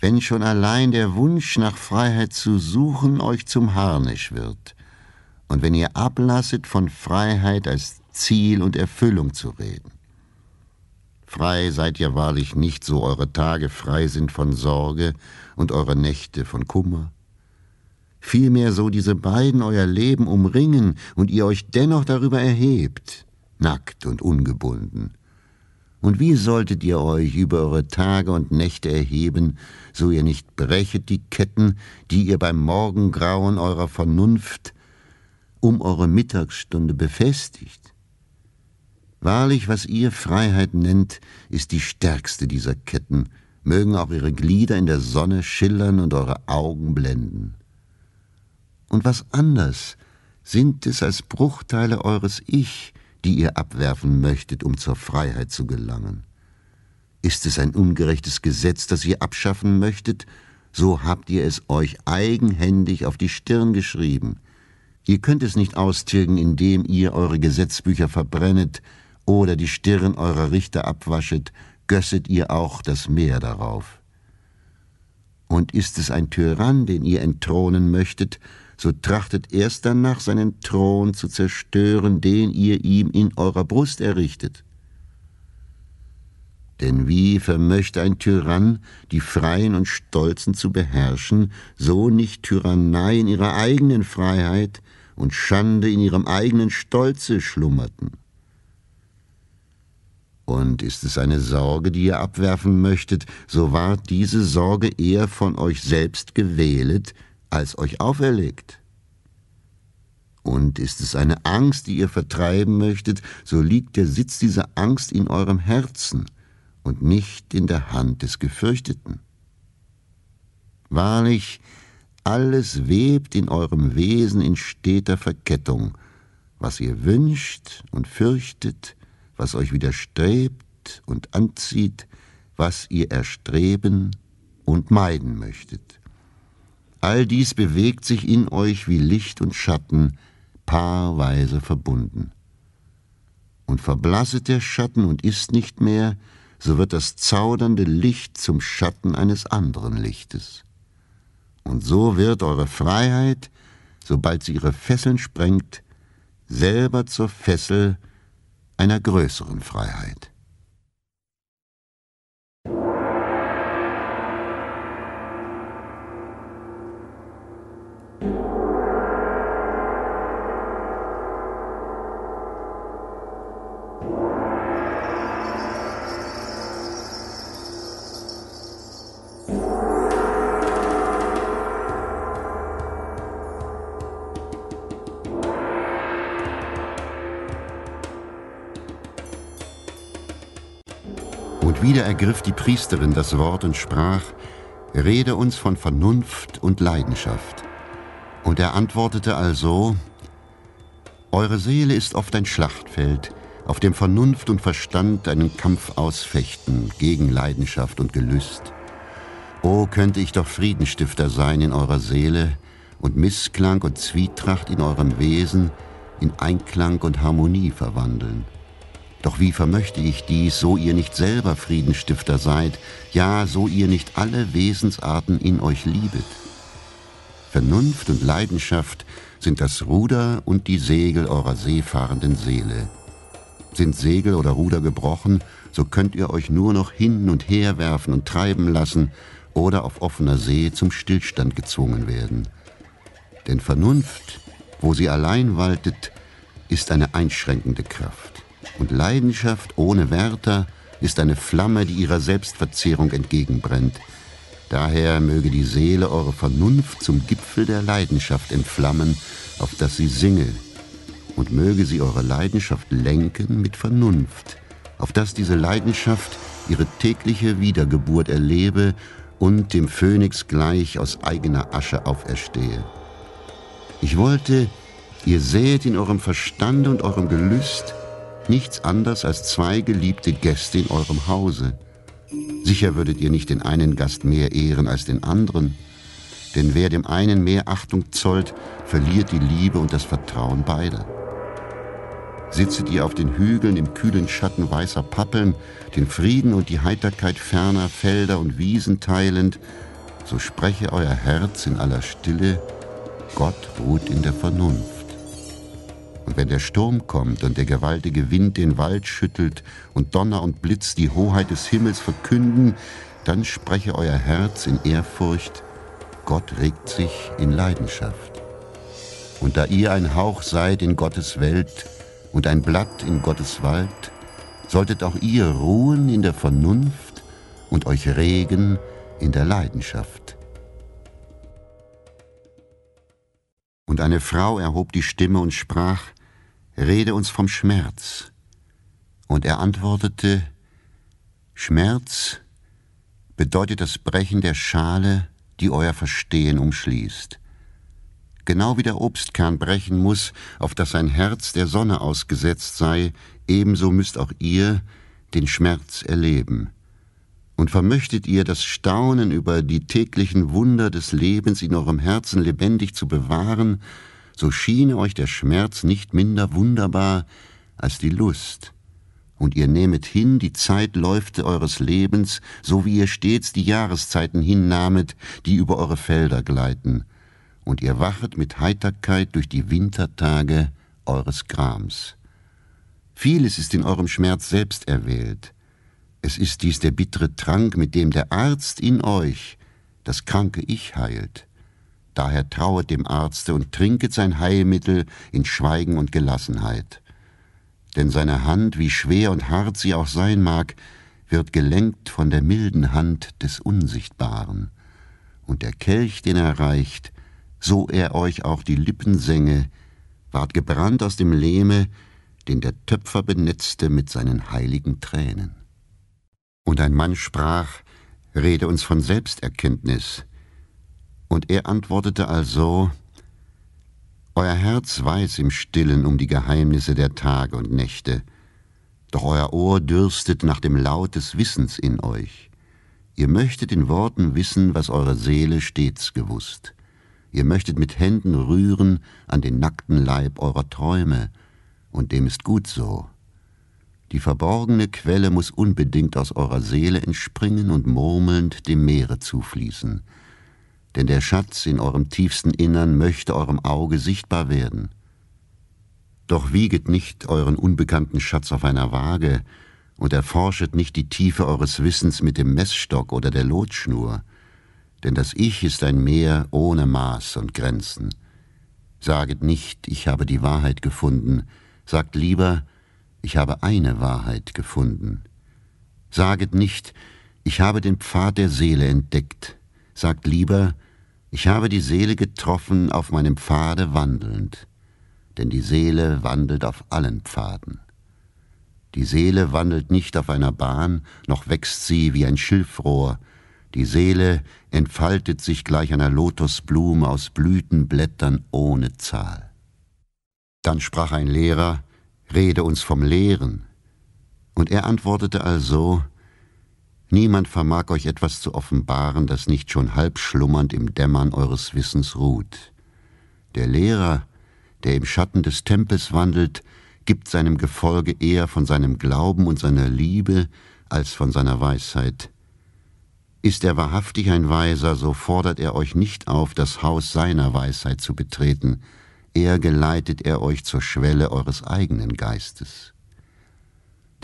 wenn schon allein der Wunsch nach Freiheit zu suchen euch zum Harnisch wird, und wenn ihr ablasset von Freiheit als Ziel und Erfüllung zu reden. Frei seid ihr wahrlich nicht, so eure Tage frei sind von Sorge und eure Nächte von Kummer. Vielmehr so diese beiden euer Leben umringen und ihr euch dennoch darüber erhebt, nackt und ungebunden. Und wie solltet ihr euch über eure Tage und Nächte erheben, so ihr nicht brechet die Ketten, die ihr beim Morgengrauen eurer Vernunft um eure Mittagsstunde befestigt? Wahrlich, was ihr Freiheit nennt, ist die stärkste dieser Ketten, mögen auch ihre Glieder in der Sonne schillern und eure Augen blenden. Und was anders sind es als Bruchteile eures Ich, die ihr abwerfen möchtet, um zur Freiheit zu gelangen. Ist es ein ungerechtes Gesetz, das ihr abschaffen möchtet, so habt ihr es euch eigenhändig auf die Stirn geschrieben. Ihr könnt es nicht austilgen, indem ihr eure Gesetzbücher verbrennet, oder die Stirn eurer Richter abwaschet, gösset ihr auch das Meer darauf. Und ist es ein Tyrann, den ihr entthronen möchtet, so trachtet erst danach, seinen Thron zu zerstören, den ihr ihm in eurer Brust errichtet. Denn wie vermöchte ein Tyrann, die Freien und Stolzen zu beherrschen, so nicht Tyrannei in ihrer eigenen Freiheit und Schande in ihrem eigenen Stolze schlummerten. Und ist es eine Sorge, die ihr abwerfen möchtet, so ward diese Sorge eher von euch selbst gewählet, als euch auferlegt. Und ist es eine Angst, die ihr vertreiben möchtet, so liegt der Sitz dieser Angst in eurem Herzen und nicht in der Hand des Gefürchteten. Wahrlich, alles webt in eurem Wesen in steter Verkettung, was ihr wünscht und fürchtet, was euch widerstrebt und anzieht, was ihr erstreben und meiden möchtet. All dies bewegt sich in euch wie Licht und Schatten, paarweise verbunden. Und verblasset der Schatten und ist nicht mehr, so wird das zaudernde Licht zum Schatten eines anderen Lichtes. Und so wird eure Freiheit, sobald sie ihre Fesseln sprengt, selber zur Fessel einer größeren Freiheit wieder ergriff die Priesterin das Wort und sprach, Rede uns von Vernunft und Leidenschaft. Und er antwortete also, Eure Seele ist oft ein Schlachtfeld, auf dem Vernunft und Verstand einen Kampf ausfechten gegen Leidenschaft und Gelüst. O könnte ich doch Friedenstifter sein in eurer Seele und Missklang und Zwietracht in eurem Wesen in Einklang und Harmonie verwandeln. Doch wie vermöchte ich dies, so ihr nicht selber Friedenstifter seid, ja, so ihr nicht alle Wesensarten in euch liebet? Vernunft und Leidenschaft sind das Ruder und die Segel eurer seefahrenden Seele. Sind Segel oder Ruder gebrochen, so könnt ihr euch nur noch hin und her werfen und treiben lassen oder auf offener See zum Stillstand gezwungen werden. Denn Vernunft, wo sie allein waltet, ist eine einschränkende Kraft. Und Leidenschaft ohne Wärter ist eine Flamme, die ihrer Selbstverzehrung entgegenbrennt. Daher möge die Seele eure Vernunft zum Gipfel der Leidenschaft entflammen, auf das sie singe. Und möge sie eure Leidenschaft lenken mit Vernunft, auf das diese Leidenschaft ihre tägliche Wiedergeburt erlebe und dem Phönix gleich aus eigener Asche auferstehe. Ich wollte, ihr säet in eurem Verstand und eurem Gelüst nichts anders als zwei geliebte Gäste in eurem Hause. Sicher würdet ihr nicht den einen Gast mehr ehren als den anderen, denn wer dem einen mehr Achtung zollt, verliert die Liebe und das Vertrauen beider. Sitzet ihr auf den Hügeln im kühlen Schatten weißer Pappeln, den Frieden und die Heiterkeit ferner Felder und Wiesen teilend, so spreche euer Herz in aller Stille, Gott ruht in der Vernunft. Und wenn der Sturm kommt und der gewaltige Wind den Wald schüttelt und Donner und Blitz die Hoheit des Himmels verkünden, dann spreche euer Herz in Ehrfurcht, Gott regt sich in Leidenschaft. Und da ihr ein Hauch seid in Gottes Welt und ein Blatt in Gottes Wald, solltet auch ihr ruhen in der Vernunft und euch regen in der Leidenschaft. Und eine Frau erhob die Stimme und sprach, rede uns vom Schmerz. Und er antwortete, Schmerz bedeutet das Brechen der Schale, die euer Verstehen umschließt. Genau wie der Obstkern brechen muss, auf das sein Herz der Sonne ausgesetzt sei, ebenso müsst auch ihr den Schmerz erleben. Und vermöchtet ihr das Staunen über die täglichen Wunder des Lebens in eurem Herzen lebendig zu bewahren, so schiene euch der Schmerz nicht minder wunderbar als die Lust. Und ihr nehmet hin die Zeitläufte eures Lebens, so wie ihr stets die Jahreszeiten hinnahmet, die über eure Felder gleiten. Und ihr wachet mit Heiterkeit durch die Wintertage eures Grams. Vieles ist in eurem Schmerz selbst erwählt. Es ist dies der bittere Trank, mit dem der Arzt in euch das kranke Ich heilt daher trauet dem Arzte und trinket sein Heilmittel in Schweigen und Gelassenheit. Denn seine Hand, wie schwer und hart sie auch sein mag, wird gelenkt von der milden Hand des Unsichtbaren. Und der Kelch, den er reicht, so er euch auch die Lippen sänge, ward gebrannt aus dem Lehme, den der Töpfer benetzte mit seinen heiligen Tränen. Und ein Mann sprach, Rede uns von Selbsterkenntnis, und er antwortete also, Euer Herz weiß im stillen um die Geheimnisse der Tage und Nächte, doch euer Ohr dürstet nach dem Laut des Wissens in euch. Ihr möchtet in Worten wissen, was eure Seele stets gewusst. Ihr möchtet mit Händen rühren an den nackten Leib eurer Träume, und dem ist gut so. Die verborgene Quelle muss unbedingt aus eurer Seele entspringen und murmelnd dem Meere zufließen – denn der Schatz in eurem tiefsten Innern möchte eurem Auge sichtbar werden. Doch wieget nicht euren unbekannten Schatz auf einer Waage und erforschet nicht die Tiefe eures Wissens mit dem Messstock oder der Lotschnur, denn das Ich ist ein Meer ohne Maß und Grenzen. Saget nicht, ich habe die Wahrheit gefunden, sagt lieber, ich habe eine Wahrheit gefunden. Saget nicht, ich habe den Pfad der Seele entdeckt, sagt lieber, ich habe die Seele getroffen auf meinem Pfade wandelnd, denn die Seele wandelt auf allen Pfaden. Die Seele wandelt nicht auf einer Bahn, noch wächst sie wie ein Schilfrohr, die Seele entfaltet sich gleich einer Lotusblume aus Blütenblättern ohne Zahl. Dann sprach ein Lehrer, Rede uns vom Lehren. Und er antwortete also, Niemand vermag euch etwas zu offenbaren, das nicht schon halb schlummernd im Dämmern eures Wissens ruht. Der Lehrer, der im Schatten des Tempels wandelt, gibt seinem Gefolge eher von seinem Glauben und seiner Liebe als von seiner Weisheit. Ist er wahrhaftig ein Weiser, so fordert er euch nicht auf, das Haus seiner Weisheit zu betreten, er geleitet er euch zur Schwelle eures eigenen Geistes.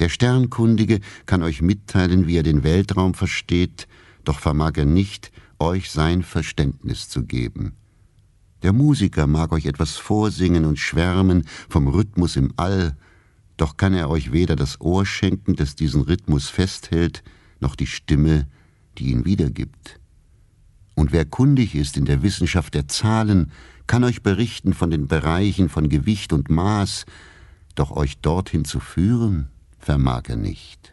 Der Sternkundige kann euch mitteilen, wie er den Weltraum versteht, doch vermag er nicht, euch sein Verständnis zu geben. Der Musiker mag euch etwas vorsingen und schwärmen vom Rhythmus im All, doch kann er euch weder das Ohr schenken, das diesen Rhythmus festhält, noch die Stimme, die ihn wiedergibt. Und wer kundig ist in der Wissenschaft der Zahlen, kann euch berichten von den Bereichen von Gewicht und Maß, doch euch dorthin zu führen, vermag er nicht.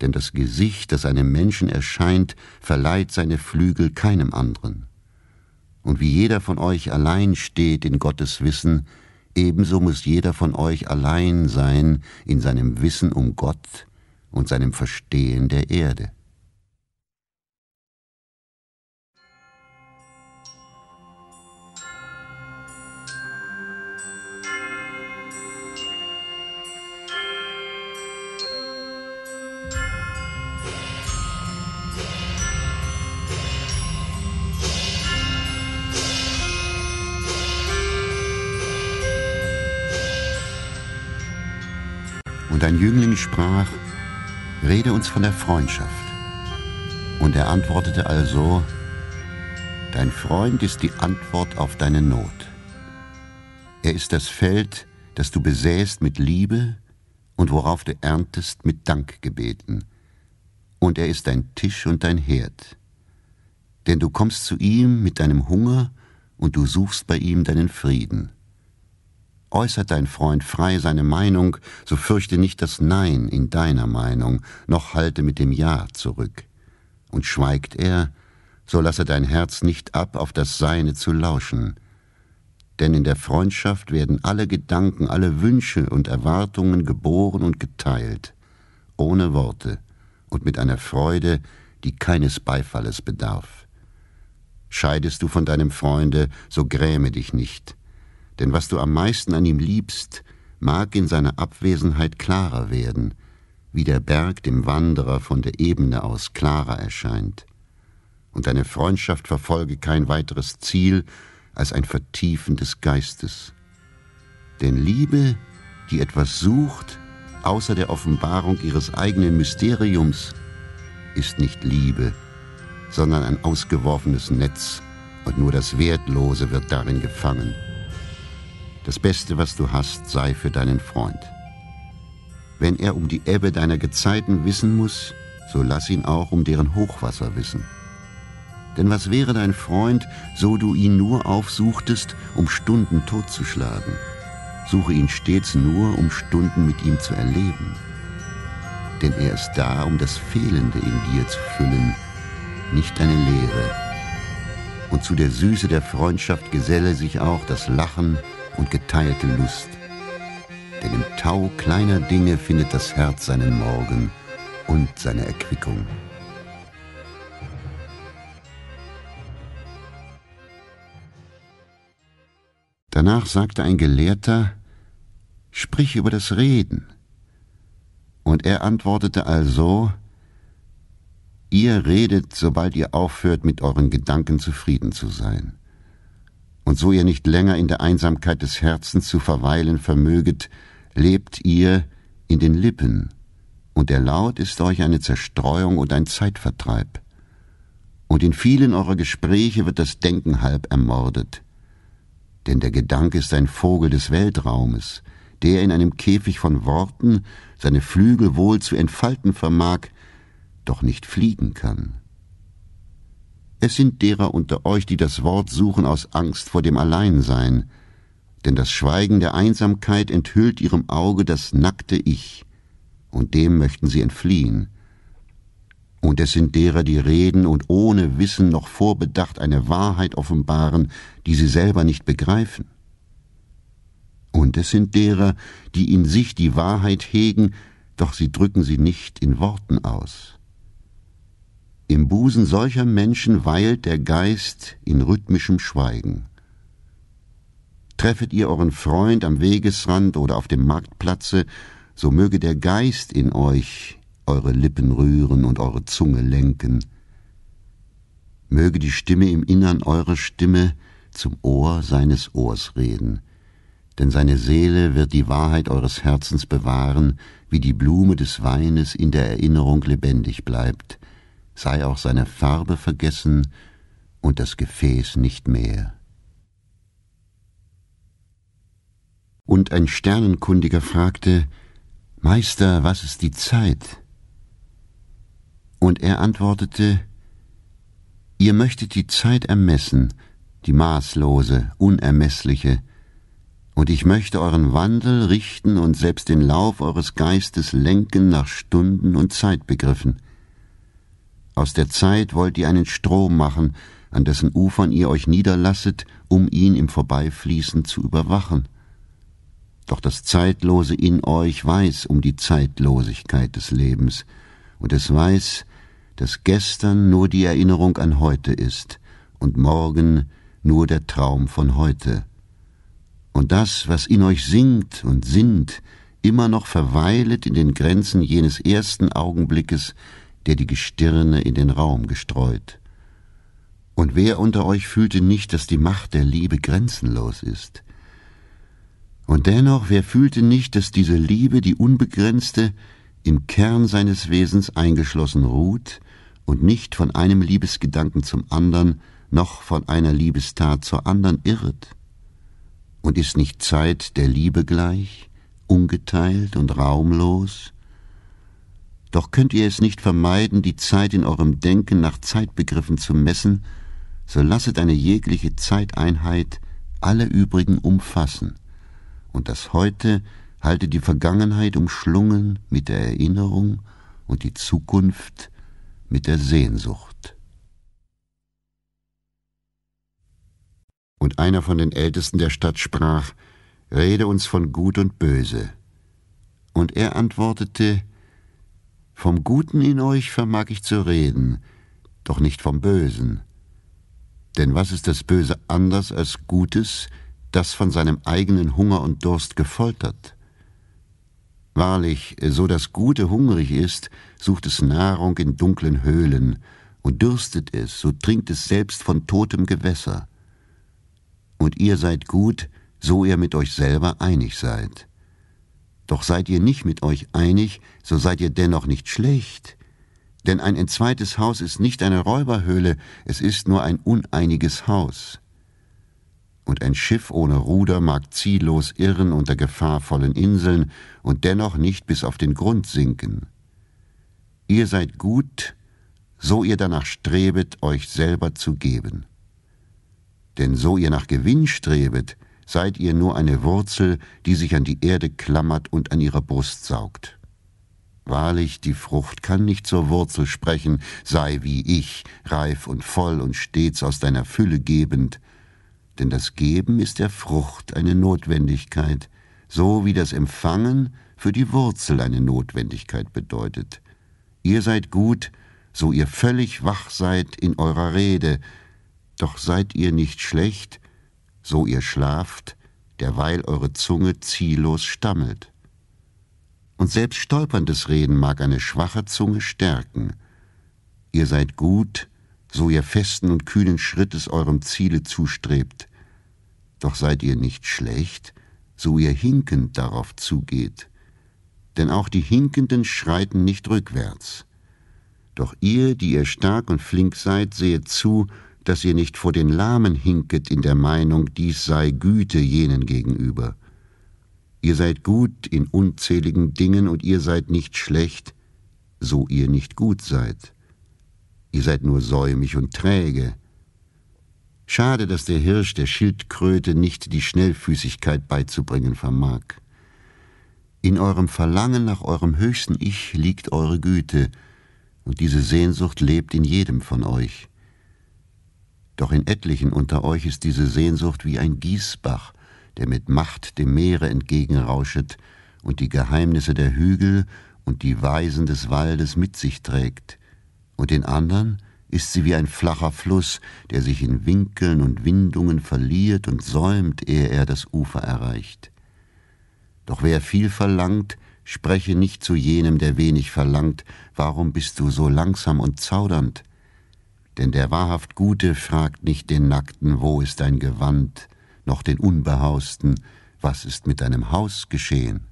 Denn das Gesicht, das einem Menschen erscheint, verleiht seine Flügel keinem anderen. Und wie jeder von euch allein steht in Gottes Wissen, ebenso muss jeder von euch allein sein in seinem Wissen um Gott und seinem Verstehen der Erde. Und ein Jüngling sprach, Rede uns von der Freundschaft. Und er antwortete also, Dein Freund ist die Antwort auf deine Not. Er ist das Feld, das du besäst mit Liebe und worauf du erntest mit Dankgebeten. Und er ist dein Tisch und dein Herd. Denn du kommst zu ihm mit deinem Hunger und du suchst bei ihm deinen Frieden. Äußert dein Freund frei seine Meinung, so fürchte nicht das Nein in deiner Meinung, noch halte mit dem Ja zurück. Und schweigt er, so lasse dein Herz nicht ab, auf das Seine zu lauschen. Denn in der Freundschaft werden alle Gedanken, alle Wünsche und Erwartungen geboren und geteilt, ohne Worte und mit einer Freude, die keines Beifalles bedarf. Scheidest du von deinem Freunde, so gräme dich nicht, denn was du am meisten an ihm liebst, mag in seiner Abwesenheit klarer werden, wie der Berg dem Wanderer von der Ebene aus klarer erscheint. Und deine Freundschaft verfolge kein weiteres Ziel als ein Vertiefen des Geistes. Denn Liebe, die etwas sucht, außer der Offenbarung ihres eigenen Mysteriums, ist nicht Liebe, sondern ein ausgeworfenes Netz, und nur das Wertlose wird darin gefangen. Das Beste, was du hast, sei für deinen Freund. Wenn er um die Ebbe deiner Gezeiten wissen muss, so lass ihn auch um deren Hochwasser wissen. Denn was wäre dein Freund, so du ihn nur aufsuchtest, um Stunden totzuschlagen? Suche ihn stets nur, um Stunden mit ihm zu erleben. Denn er ist da, um das Fehlende in dir zu füllen, nicht deine Leere. Und zu der Süße der Freundschaft geselle sich auch das Lachen, und geteilte Lust. Denn im Tau kleiner Dinge findet das Herz seinen Morgen und seine Erquickung. Danach sagte ein Gelehrter, sprich über das Reden. Und er antwortete also, ihr redet, sobald ihr aufhört, mit euren Gedanken zufrieden zu sein und so ihr nicht länger in der Einsamkeit des Herzens zu verweilen vermöget, lebt ihr in den Lippen, und der Laut ist euch eine Zerstreuung und ein Zeitvertreib. Und in vielen eurer Gespräche wird das Denken halb ermordet. Denn der Gedanke ist ein Vogel des Weltraumes, der in einem Käfig von Worten seine Flügel wohl zu entfalten vermag, doch nicht fliegen kann. Es sind derer unter euch, die das Wort suchen aus Angst vor dem Alleinsein, denn das Schweigen der Einsamkeit enthüllt ihrem Auge das nackte Ich, und dem möchten sie entfliehen. Und es sind derer, die reden und ohne Wissen noch vorbedacht eine Wahrheit offenbaren, die sie selber nicht begreifen. Und es sind derer, die in sich die Wahrheit hegen, doch sie drücken sie nicht in Worten aus. Im Busen solcher Menschen weilt der Geist in rhythmischem Schweigen. Treffet ihr euren Freund am Wegesrand oder auf dem Marktplatze, so möge der Geist in euch eure Lippen rühren und eure Zunge lenken. Möge die Stimme im Innern eurer Stimme zum Ohr seines Ohrs reden, denn seine Seele wird die Wahrheit eures Herzens bewahren, wie die Blume des Weines in der Erinnerung lebendig bleibt, sei auch seine Farbe vergessen und das Gefäß nicht mehr. Und ein Sternenkundiger fragte, Meister, was ist die Zeit? Und er antwortete, Ihr möchtet die Zeit ermessen, die maßlose, unermessliche, und ich möchte euren Wandel richten und selbst den Lauf eures Geistes lenken nach Stunden und Zeitbegriffen. Aus der Zeit wollt ihr einen Strom machen, an dessen Ufern ihr euch niederlasset, um ihn im Vorbeifließen zu überwachen. Doch das Zeitlose in euch weiß um die Zeitlosigkeit des Lebens, und es weiß, dass gestern nur die Erinnerung an heute ist und morgen nur der Traum von heute. Und das, was in euch singt und sinnt, immer noch verweilet in den Grenzen jenes ersten Augenblickes, der die Gestirne in den Raum gestreut. Und wer unter euch fühlte nicht, dass die Macht der Liebe grenzenlos ist? Und dennoch, wer fühlte nicht, dass diese Liebe, die unbegrenzte, im Kern seines Wesens eingeschlossen ruht und nicht von einem Liebesgedanken zum anderen, noch von einer Liebestat zur anderen irret? Und ist nicht Zeit der Liebe gleich, ungeteilt und raumlos, doch könnt ihr es nicht vermeiden, die Zeit in eurem Denken nach Zeitbegriffen zu messen, so lasset eine jegliche Zeiteinheit alle übrigen umfassen, und das Heute halte die Vergangenheit umschlungen mit der Erinnerung und die Zukunft mit der Sehnsucht. Und einer von den Ältesten der Stadt sprach, Rede uns von Gut und Böse. Und er antwortete, vom Guten in euch vermag ich zu reden, doch nicht vom Bösen. Denn was ist das Böse anders als Gutes, das von seinem eigenen Hunger und Durst gefoltert? Wahrlich, so das Gute hungrig ist, sucht es Nahrung in dunklen Höhlen, und dürstet es, so trinkt es selbst von totem Gewässer. Und ihr seid gut, so ihr mit euch selber einig seid. Doch seid ihr nicht mit euch einig, so seid ihr dennoch nicht schlecht. Denn ein entzweites Haus ist nicht eine Räuberhöhle, es ist nur ein uneiniges Haus. Und ein Schiff ohne Ruder mag ziellos irren unter gefahrvollen Inseln und dennoch nicht bis auf den Grund sinken. Ihr seid gut, so ihr danach strebet, euch selber zu geben. Denn so ihr nach Gewinn strebet, seid ihr nur eine Wurzel, die sich an die Erde klammert und an ihrer Brust saugt. Wahrlich, die Frucht kann nicht zur Wurzel sprechen, sei wie ich, reif und voll und stets aus deiner Fülle gebend, denn das Geben ist der Frucht eine Notwendigkeit, so wie das Empfangen für die Wurzel eine Notwendigkeit bedeutet. Ihr seid gut, so ihr völlig wach seid in eurer Rede, doch seid ihr nicht schlecht, so ihr schlaft, derweil eure Zunge ziellos stammelt. Und selbst stolperndes Reden mag eine schwache Zunge stärken. Ihr seid gut, so ihr festen und kühnen Schrittes eurem Ziele zustrebt. Doch seid ihr nicht schlecht, so ihr hinkend darauf zugeht. Denn auch die Hinkenden schreiten nicht rückwärts. Doch ihr, die ihr stark und flink seid, sehet zu, dass ihr nicht vor den Lahmen hinket in der Meinung, dies sei Güte jenen gegenüber. Ihr seid gut in unzähligen Dingen und ihr seid nicht schlecht, so ihr nicht gut seid. Ihr seid nur säumig und träge. Schade, dass der Hirsch der Schildkröte nicht die Schnellfüßigkeit beizubringen vermag. In eurem Verlangen nach eurem höchsten Ich liegt eure Güte, und diese Sehnsucht lebt in jedem von euch. Doch in etlichen unter euch ist diese Sehnsucht wie ein Gießbach, der mit Macht dem Meere entgegenrauschet und die Geheimnisse der Hügel und die Weisen des Waldes mit sich trägt. Und in anderen ist sie wie ein flacher Fluss, der sich in Winkeln und Windungen verliert und säumt, ehe er das Ufer erreicht. Doch wer viel verlangt, spreche nicht zu jenem, der wenig verlangt, warum bist du so langsam und zaudernd? denn der wahrhaft Gute fragt nicht den Nackten, wo ist dein Gewand, noch den Unbehausten, was ist mit deinem Haus geschehen?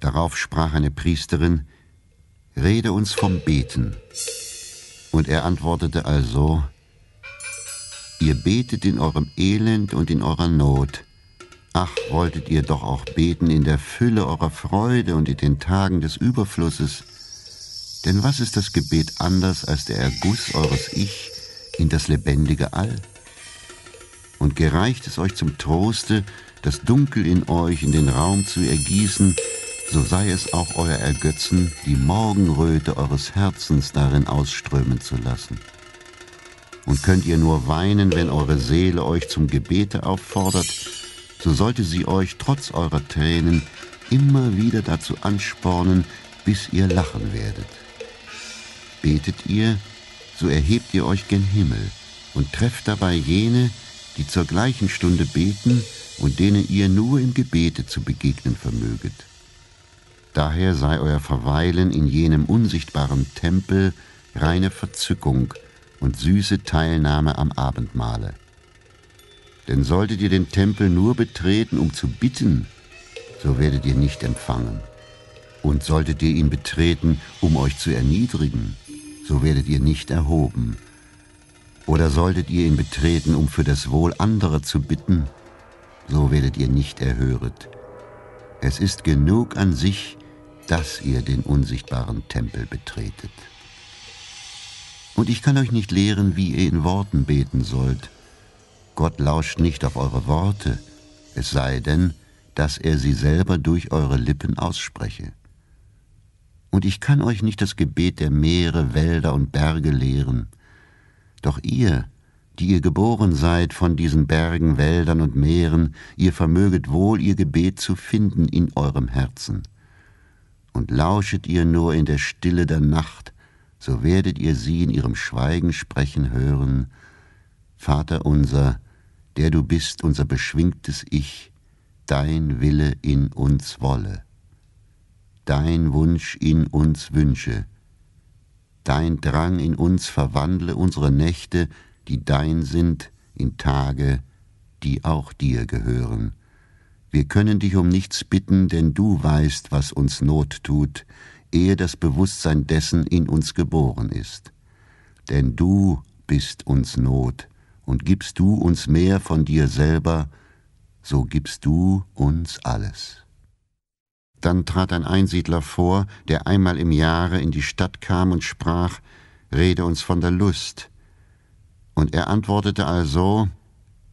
Darauf sprach eine Priesterin, Rede uns vom Beten. Und er antwortete also, Ihr betet in eurem Elend und in eurer Not. Ach, wolltet ihr doch auch beten in der Fülle eurer Freude und in den Tagen des Überflusses. Denn was ist das Gebet anders als der Erguss eures Ich in das lebendige All? Und gereicht es euch zum Troste, das Dunkel in euch in den Raum zu ergießen, so sei es auch euer Ergötzen, die Morgenröte eures Herzens darin ausströmen zu lassen. Und könnt ihr nur weinen, wenn eure Seele euch zum Gebete auffordert, so sollte sie euch trotz eurer Tränen immer wieder dazu anspornen, bis ihr lachen werdet. Betet ihr, so erhebt ihr euch gen Himmel und trefft dabei jene, die zur gleichen Stunde beten und denen ihr nur im Gebete zu begegnen vermöget. Daher sei euer Verweilen in jenem unsichtbaren Tempel reine Verzückung und süße Teilnahme am Abendmahle. Denn solltet ihr den Tempel nur betreten, um zu bitten, so werdet ihr nicht empfangen. Und solltet ihr ihn betreten, um euch zu erniedrigen, so werdet ihr nicht erhoben. Oder solltet ihr ihn betreten, um für das Wohl anderer zu bitten, so werdet ihr nicht erhöret. Es ist genug an sich, dass ihr den unsichtbaren Tempel betretet. Und ich kann euch nicht lehren, wie ihr in Worten beten sollt. Gott lauscht nicht auf eure Worte, es sei denn, dass er sie selber durch eure Lippen ausspreche. Und ich kann euch nicht das Gebet der Meere, Wälder und Berge lehren. Doch ihr, die ihr geboren seid von diesen Bergen, Wäldern und Meeren, ihr vermöget wohl ihr Gebet zu finden in eurem Herzen und lauschet ihr nur in der Stille der Nacht, so werdet ihr sie in ihrem Schweigen sprechen hören, Vater unser, der du bist unser beschwingtes Ich, dein Wille in uns wolle, dein Wunsch in uns wünsche, dein Drang in uns verwandle unsere Nächte, die dein sind, in Tage, die auch dir gehören. Wir können dich um nichts bitten, denn du weißt, was uns Not tut, ehe das Bewusstsein dessen in uns geboren ist. Denn du bist uns Not, und gibst du uns mehr von dir selber, so gibst du uns alles. Dann trat ein Einsiedler vor, der einmal im Jahre in die Stadt kam und sprach, Rede uns von der Lust. Und er antwortete also,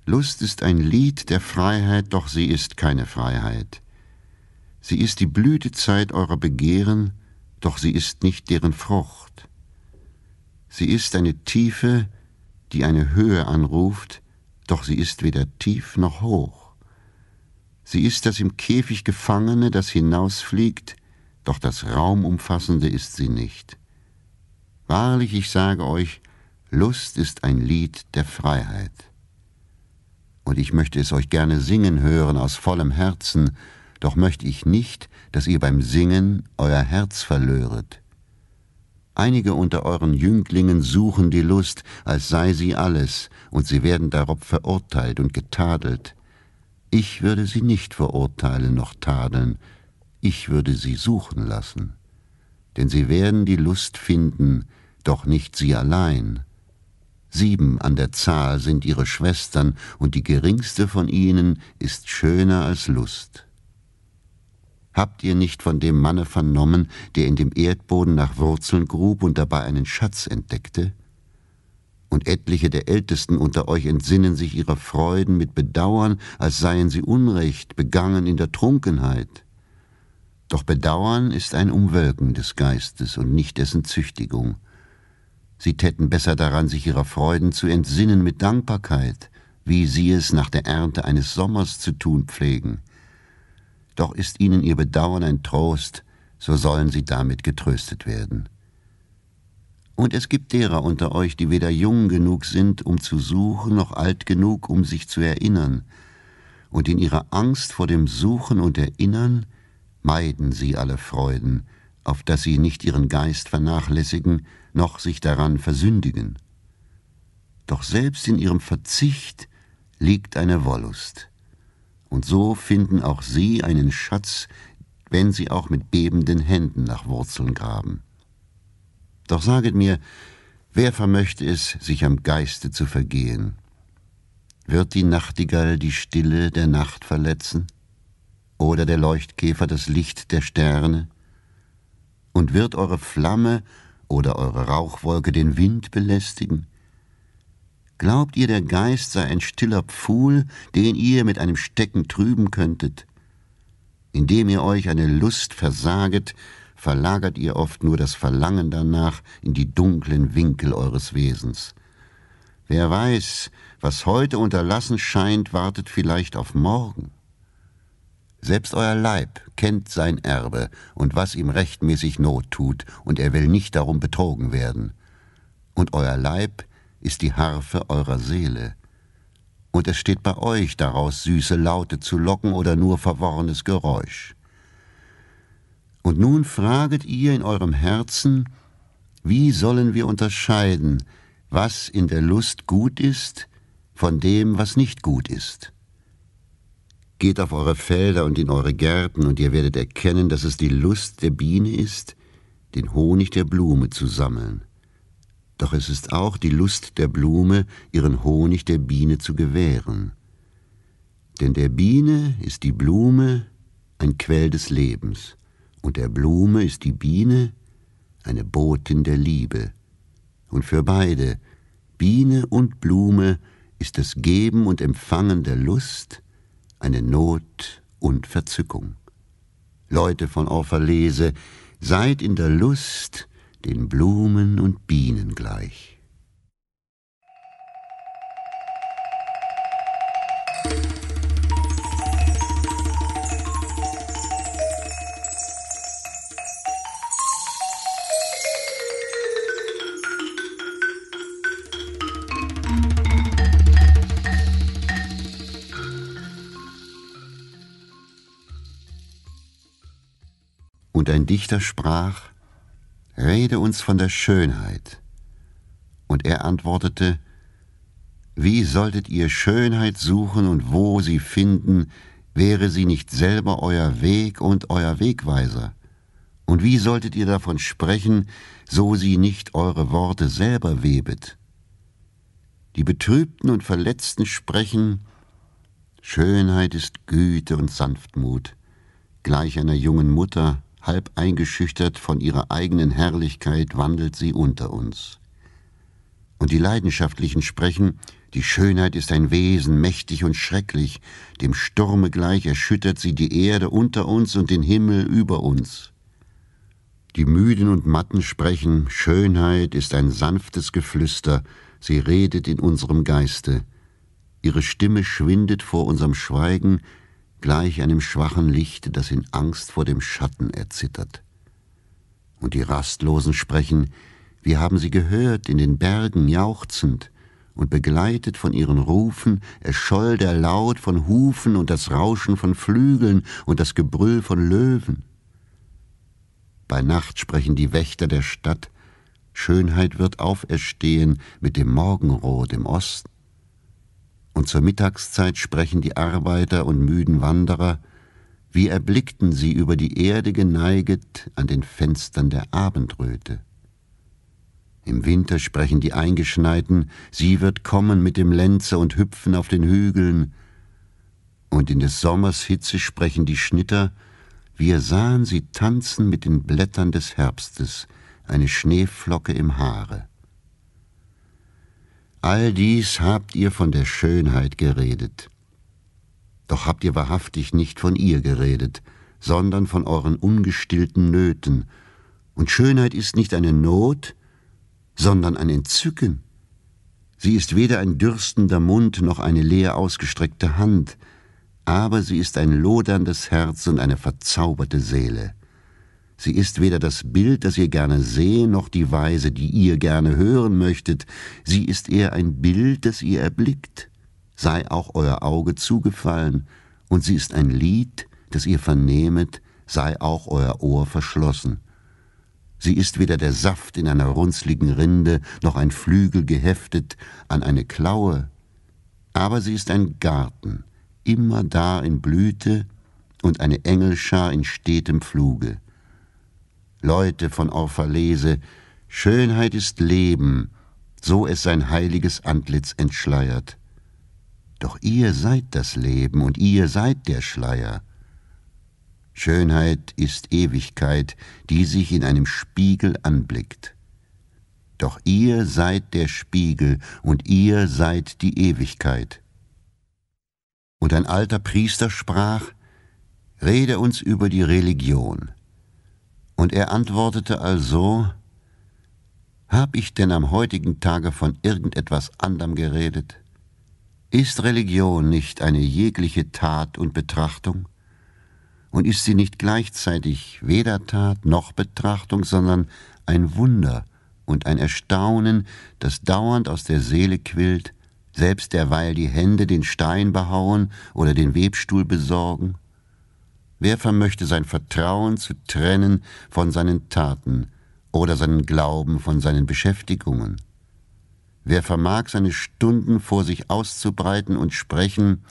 Lust ist ein Lied der Freiheit, doch sie ist keine Freiheit. Sie ist die Blütezeit eurer Begehren, doch sie ist nicht deren Frucht. Sie ist eine Tiefe, die eine Höhe anruft, doch sie ist weder tief noch hoch. Sie ist das im Käfig Gefangene, das hinausfliegt, doch das Raumumfassende ist sie nicht. Wahrlich, ich sage euch, Lust ist ein Lied der Freiheit und ich möchte es euch gerne singen hören aus vollem Herzen, doch möchte ich nicht, dass ihr beim Singen euer Herz verlöret. Einige unter euren Jünglingen suchen die Lust, als sei sie alles, und sie werden darob verurteilt und getadelt. Ich würde sie nicht verurteilen noch tadeln, ich würde sie suchen lassen. Denn sie werden die Lust finden, doch nicht sie allein. Sieben an der Zahl sind ihre Schwestern, und die geringste von ihnen ist schöner als Lust. Habt ihr nicht von dem Manne vernommen, der in dem Erdboden nach Wurzeln grub und dabei einen Schatz entdeckte? Und etliche der Ältesten unter euch entsinnen sich ihrer Freuden mit Bedauern, als seien sie Unrecht, begangen in der Trunkenheit. Doch Bedauern ist ein Umwölken des Geistes und nicht dessen Züchtigung. Sie täten besser daran, sich ihrer Freuden zu entsinnen mit Dankbarkeit, wie sie es nach der Ernte eines Sommers zu tun pflegen. Doch ist ihnen ihr Bedauern ein Trost, so sollen sie damit getröstet werden. Und es gibt derer unter euch, die weder jung genug sind, um zu suchen, noch alt genug, um sich zu erinnern, und in ihrer Angst vor dem Suchen und Erinnern meiden sie alle Freuden, auf dass sie nicht ihren Geist vernachlässigen, noch sich daran versündigen. Doch selbst in ihrem Verzicht liegt eine Wollust. Und so finden auch sie einen Schatz, wenn sie auch mit bebenden Händen nach Wurzeln graben. Doch saget mir, wer vermöchte es, sich am Geiste zu vergehen? Wird die Nachtigall die Stille der Nacht verletzen? Oder der Leuchtkäfer das Licht der Sterne? Und wird eure Flamme oder eure Rauchwolke den Wind belästigen? Glaubt ihr, der Geist sei ein stiller Pfuhl, den ihr mit einem Stecken trüben könntet? Indem ihr euch eine Lust versaget, verlagert ihr oft nur das Verlangen danach in die dunklen Winkel eures Wesens. Wer weiß, was heute unterlassen scheint, wartet vielleicht auf morgen. Selbst euer Leib kennt sein Erbe und was ihm rechtmäßig Not tut, und er will nicht darum betrogen werden. Und euer Leib ist die Harfe eurer Seele. Und es steht bei euch daraus, süße Laute zu locken oder nur verworrenes Geräusch. Und nun fraget ihr in eurem Herzen, wie sollen wir unterscheiden, was in der Lust gut ist, von dem, was nicht gut ist? Geht auf eure Felder und in eure Gärten, und ihr werdet erkennen, dass es die Lust der Biene ist, den Honig der Blume zu sammeln. Doch es ist auch die Lust der Blume, ihren Honig der Biene zu gewähren. Denn der Biene ist die Blume ein Quell des Lebens, und der Blume ist die Biene eine Botin der Liebe. Und für beide, Biene und Blume, ist das Geben und Empfangen der Lust eine Not und Verzückung. Leute von Orphalese, seid in der Lust den Blumen und Bienen gleich. Dichter sprach, Rede uns von der Schönheit. Und er antwortete, Wie solltet ihr Schönheit suchen und wo sie finden, wäre sie nicht selber euer Weg und euer Wegweiser? Und wie solltet ihr davon sprechen, so sie nicht eure Worte selber webet? Die Betrübten und Verletzten sprechen, Schönheit ist Güte und Sanftmut, gleich einer jungen Mutter, halb eingeschüchtert von ihrer eigenen Herrlichkeit wandelt sie unter uns. Und die Leidenschaftlichen sprechen, die Schönheit ist ein Wesen, mächtig und schrecklich, dem Sturme gleich erschüttert sie die Erde unter uns und den Himmel über uns. Die Müden und Matten sprechen, Schönheit ist ein sanftes Geflüster, sie redet in unserem Geiste. Ihre Stimme schwindet vor unserem Schweigen, gleich einem schwachen Licht, das in Angst vor dem Schatten erzittert. Und die Rastlosen sprechen, wir haben sie gehört, in den Bergen jauchzend, und begleitet von ihren Rufen erscholl der Laut von Hufen und das Rauschen von Flügeln und das Gebrüll von Löwen. Bei Nacht sprechen die Wächter der Stadt, Schönheit wird auferstehen mit dem Morgenrot im Osten und zur Mittagszeit sprechen die Arbeiter und müden Wanderer, wie erblickten sie über die Erde geneiget an den Fenstern der Abendröte. Im Winter sprechen die Eingeschneiten, sie wird kommen mit dem Lenze und hüpfen auf den Hügeln, und in des Sommers Hitze sprechen die Schnitter, wir sahen sie tanzen mit den Blättern des Herbstes, eine Schneeflocke im Haare. All dies habt ihr von der Schönheit geredet. Doch habt ihr wahrhaftig nicht von ihr geredet, sondern von euren ungestillten Nöten. Und Schönheit ist nicht eine Not, sondern ein Entzücken. Sie ist weder ein dürstender Mund noch eine leer ausgestreckte Hand, aber sie ist ein loderndes Herz und eine verzauberte Seele. Sie ist weder das Bild, das ihr gerne sehen, noch die Weise, die ihr gerne hören möchtet. Sie ist eher ein Bild, das ihr erblickt. Sei auch euer Auge zugefallen. Und sie ist ein Lied, das ihr vernehmet, sei auch euer Ohr verschlossen. Sie ist weder der Saft in einer runzligen Rinde, noch ein Flügel geheftet an eine Klaue. Aber sie ist ein Garten, immer da in Blüte und eine Engelschar in stetem Fluge. Leute von Orphalese, Schönheit ist Leben, so es sein heiliges Antlitz entschleiert. Doch ihr seid das Leben und ihr seid der Schleier. Schönheit ist Ewigkeit, die sich in einem Spiegel anblickt. Doch ihr seid der Spiegel und ihr seid die Ewigkeit. Und ein alter Priester sprach, Rede uns über die Religion. Und er antwortete also, Hab ich denn am heutigen Tage von irgendetwas anderem geredet? Ist Religion nicht eine jegliche Tat und Betrachtung? Und ist sie nicht gleichzeitig weder Tat noch Betrachtung, sondern ein Wunder und ein Erstaunen, das dauernd aus der Seele quillt, selbst derweil die Hände den Stein behauen oder den Webstuhl besorgen? Wer vermöchte sein Vertrauen zu trennen von seinen Taten oder seinen Glauben von seinen Beschäftigungen? Wer vermag seine Stunden vor sich auszubreiten und sprechen,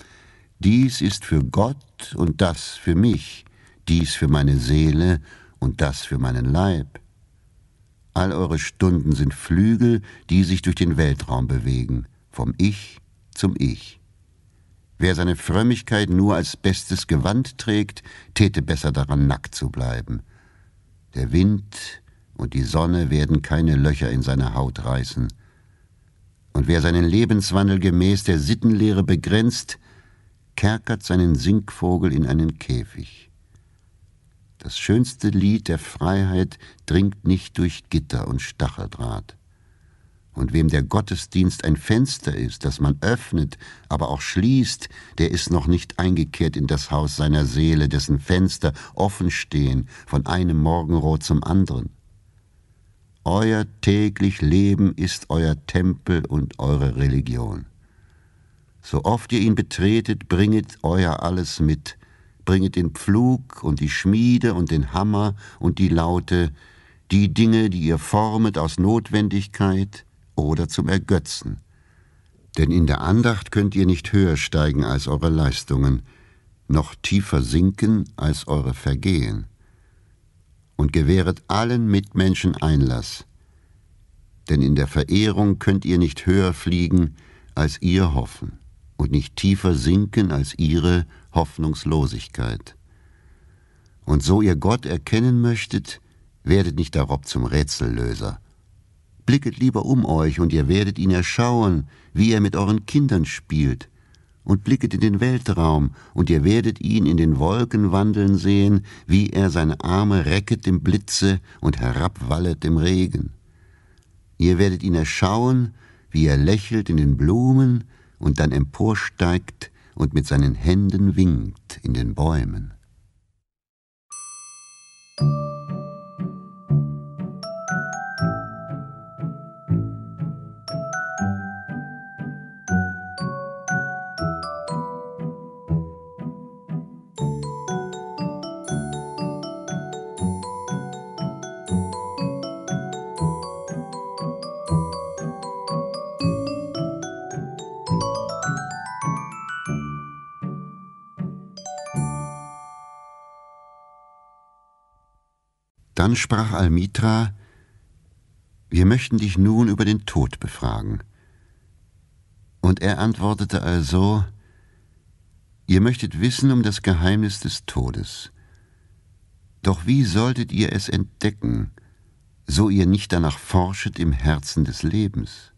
dies ist für Gott und das für mich, dies für meine Seele und das für meinen Leib. All eure Stunden sind Flügel, die sich durch den Weltraum bewegen, vom Ich zum Ich. Wer seine Frömmigkeit nur als bestes Gewand trägt, täte besser daran, nackt zu bleiben. Der Wind und die Sonne werden keine Löcher in seine Haut reißen. Und wer seinen Lebenswandel gemäß der Sittenlehre begrenzt, kerkert seinen Singvogel in einen Käfig. Das schönste Lied der Freiheit dringt nicht durch Gitter und Stacheldraht. Und wem der Gottesdienst ein Fenster ist, das man öffnet, aber auch schließt, der ist noch nicht eingekehrt in das Haus seiner Seele, dessen Fenster offen stehen von einem Morgenrot zum anderen. Euer täglich Leben ist euer Tempel und eure Religion. So oft ihr ihn betretet, bringet euer alles mit, bringet den Pflug und die Schmiede und den Hammer und die Laute, die Dinge, die ihr formet aus Notwendigkeit, oder zum Ergötzen. Denn in der Andacht könnt ihr nicht höher steigen als eure Leistungen, noch tiefer sinken als eure Vergehen. Und gewähret allen Mitmenschen Einlass, denn in der Verehrung könnt ihr nicht höher fliegen als ihr Hoffen und nicht tiefer sinken als ihre Hoffnungslosigkeit. Und so ihr Gott erkennen möchtet, werdet nicht darob zum Rätsellöser, Blicket lieber um euch, und ihr werdet ihn erschauen, wie er mit euren Kindern spielt. Und blicket in den Weltraum, und ihr werdet ihn in den Wolken wandeln sehen, wie er seine Arme recket im Blitze und herabwallet im Regen. Ihr werdet ihn erschauen, wie er lächelt in den Blumen und dann emporsteigt und mit seinen Händen winkt in den Bäumen. Dann sprach Almitra, wir möchten dich nun über den Tod befragen. Und er antwortete also, ihr möchtet wissen um das Geheimnis des Todes. Doch wie solltet ihr es entdecken, so ihr nicht danach forschet im Herzen des Lebens?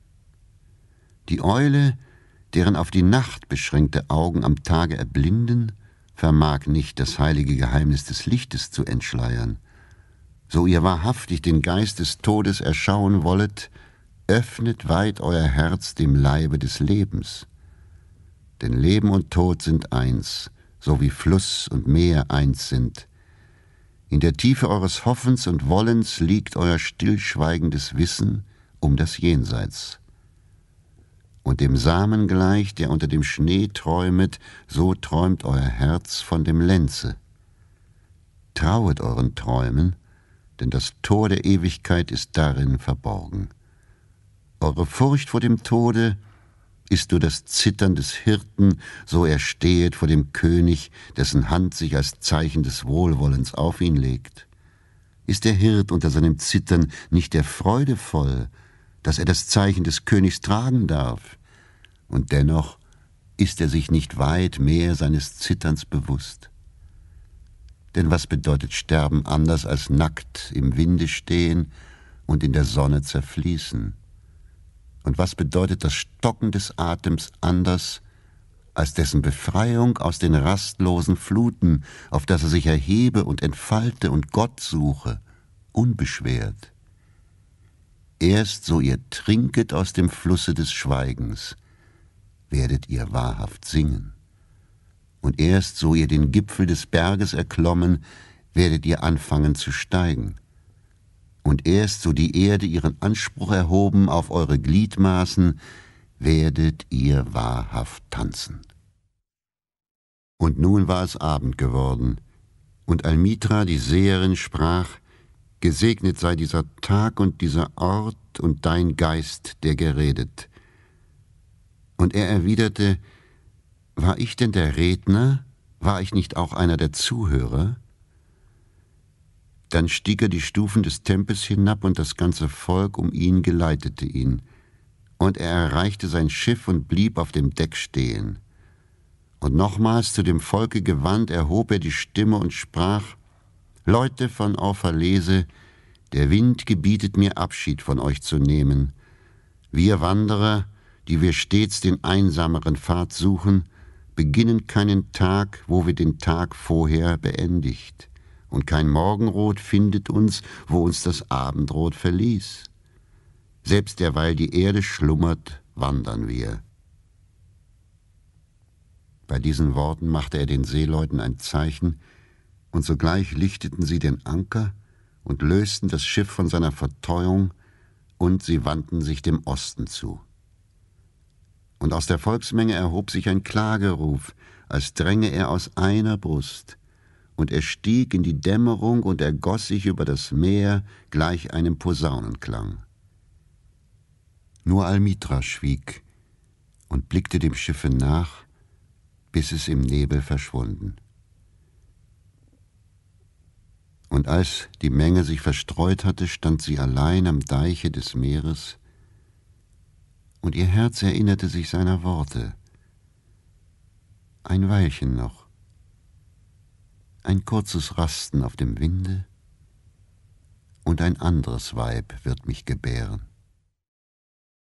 Die Eule, deren auf die Nacht beschränkte Augen am Tage erblinden, vermag nicht das heilige Geheimnis des Lichtes zu entschleiern so ihr wahrhaftig den Geist des Todes erschauen wollet, öffnet weit euer Herz dem Leibe des Lebens. Denn Leben und Tod sind eins, so wie Fluss und Meer eins sind. In der Tiefe eures Hoffens und Wollens liegt euer stillschweigendes Wissen um das Jenseits. Und dem Samen gleich, der unter dem Schnee träumet, so träumt euer Herz von dem Lenze. Trauet euren Träumen, denn das Tor der Ewigkeit ist darin verborgen. Eure Furcht vor dem Tode ist nur das Zittern des Hirten, so er stehet vor dem König, dessen Hand sich als Zeichen des Wohlwollens auf ihn legt. Ist der Hirt unter seinem Zittern nicht der Freude voll, dass er das Zeichen des Königs tragen darf? Und dennoch ist er sich nicht weit mehr seines Zitterns bewusst. Denn was bedeutet Sterben anders als nackt im Winde stehen und in der Sonne zerfließen? Und was bedeutet das Stocken des Atems anders als dessen Befreiung aus den rastlosen Fluten, auf das er sich erhebe und entfalte und Gott suche, unbeschwert? Erst so ihr trinket aus dem Flusse des Schweigens, werdet ihr wahrhaft singen und erst so ihr den Gipfel des Berges erklommen, werdet ihr anfangen zu steigen. Und erst so die Erde ihren Anspruch erhoben auf eure Gliedmaßen, werdet ihr wahrhaft tanzen. Und nun war es Abend geworden, und Almitra, die Seherin, sprach, Gesegnet sei dieser Tag und dieser Ort und dein Geist, der geredet. Und er erwiderte, war ich denn der Redner? War ich nicht auch einer der Zuhörer? Dann stieg er die Stufen des Tempels hinab und das ganze Volk um ihn geleitete ihn. Und er erreichte sein Schiff und blieb auf dem Deck stehen. Und nochmals zu dem Volke gewandt erhob er die Stimme und sprach, Leute von Orphalese, der Wind gebietet mir Abschied von euch zu nehmen. Wir Wanderer, die wir stets den einsameren Pfad suchen, beginnen keinen Tag, wo wir den Tag vorher beendigt, und kein Morgenrot findet uns, wo uns das Abendrot verließ. Selbst derweil die Erde schlummert, wandern wir. Bei diesen Worten machte er den Seeleuten ein Zeichen, und sogleich lichteten sie den Anker und lösten das Schiff von seiner Verteuung, und sie wandten sich dem Osten zu und aus der Volksmenge erhob sich ein Klageruf, als dränge er aus einer Brust, und er stieg in die Dämmerung und ergoss sich über das Meer gleich einem Posaunenklang. Nur Almitra schwieg und blickte dem Schiffe nach, bis es im Nebel verschwunden. Und als die Menge sich verstreut hatte, stand sie allein am Deiche des Meeres, und ihr Herz erinnerte sich seiner Worte. Ein Weilchen noch, ein kurzes Rasten auf dem Winde, und ein anderes Weib wird mich gebären.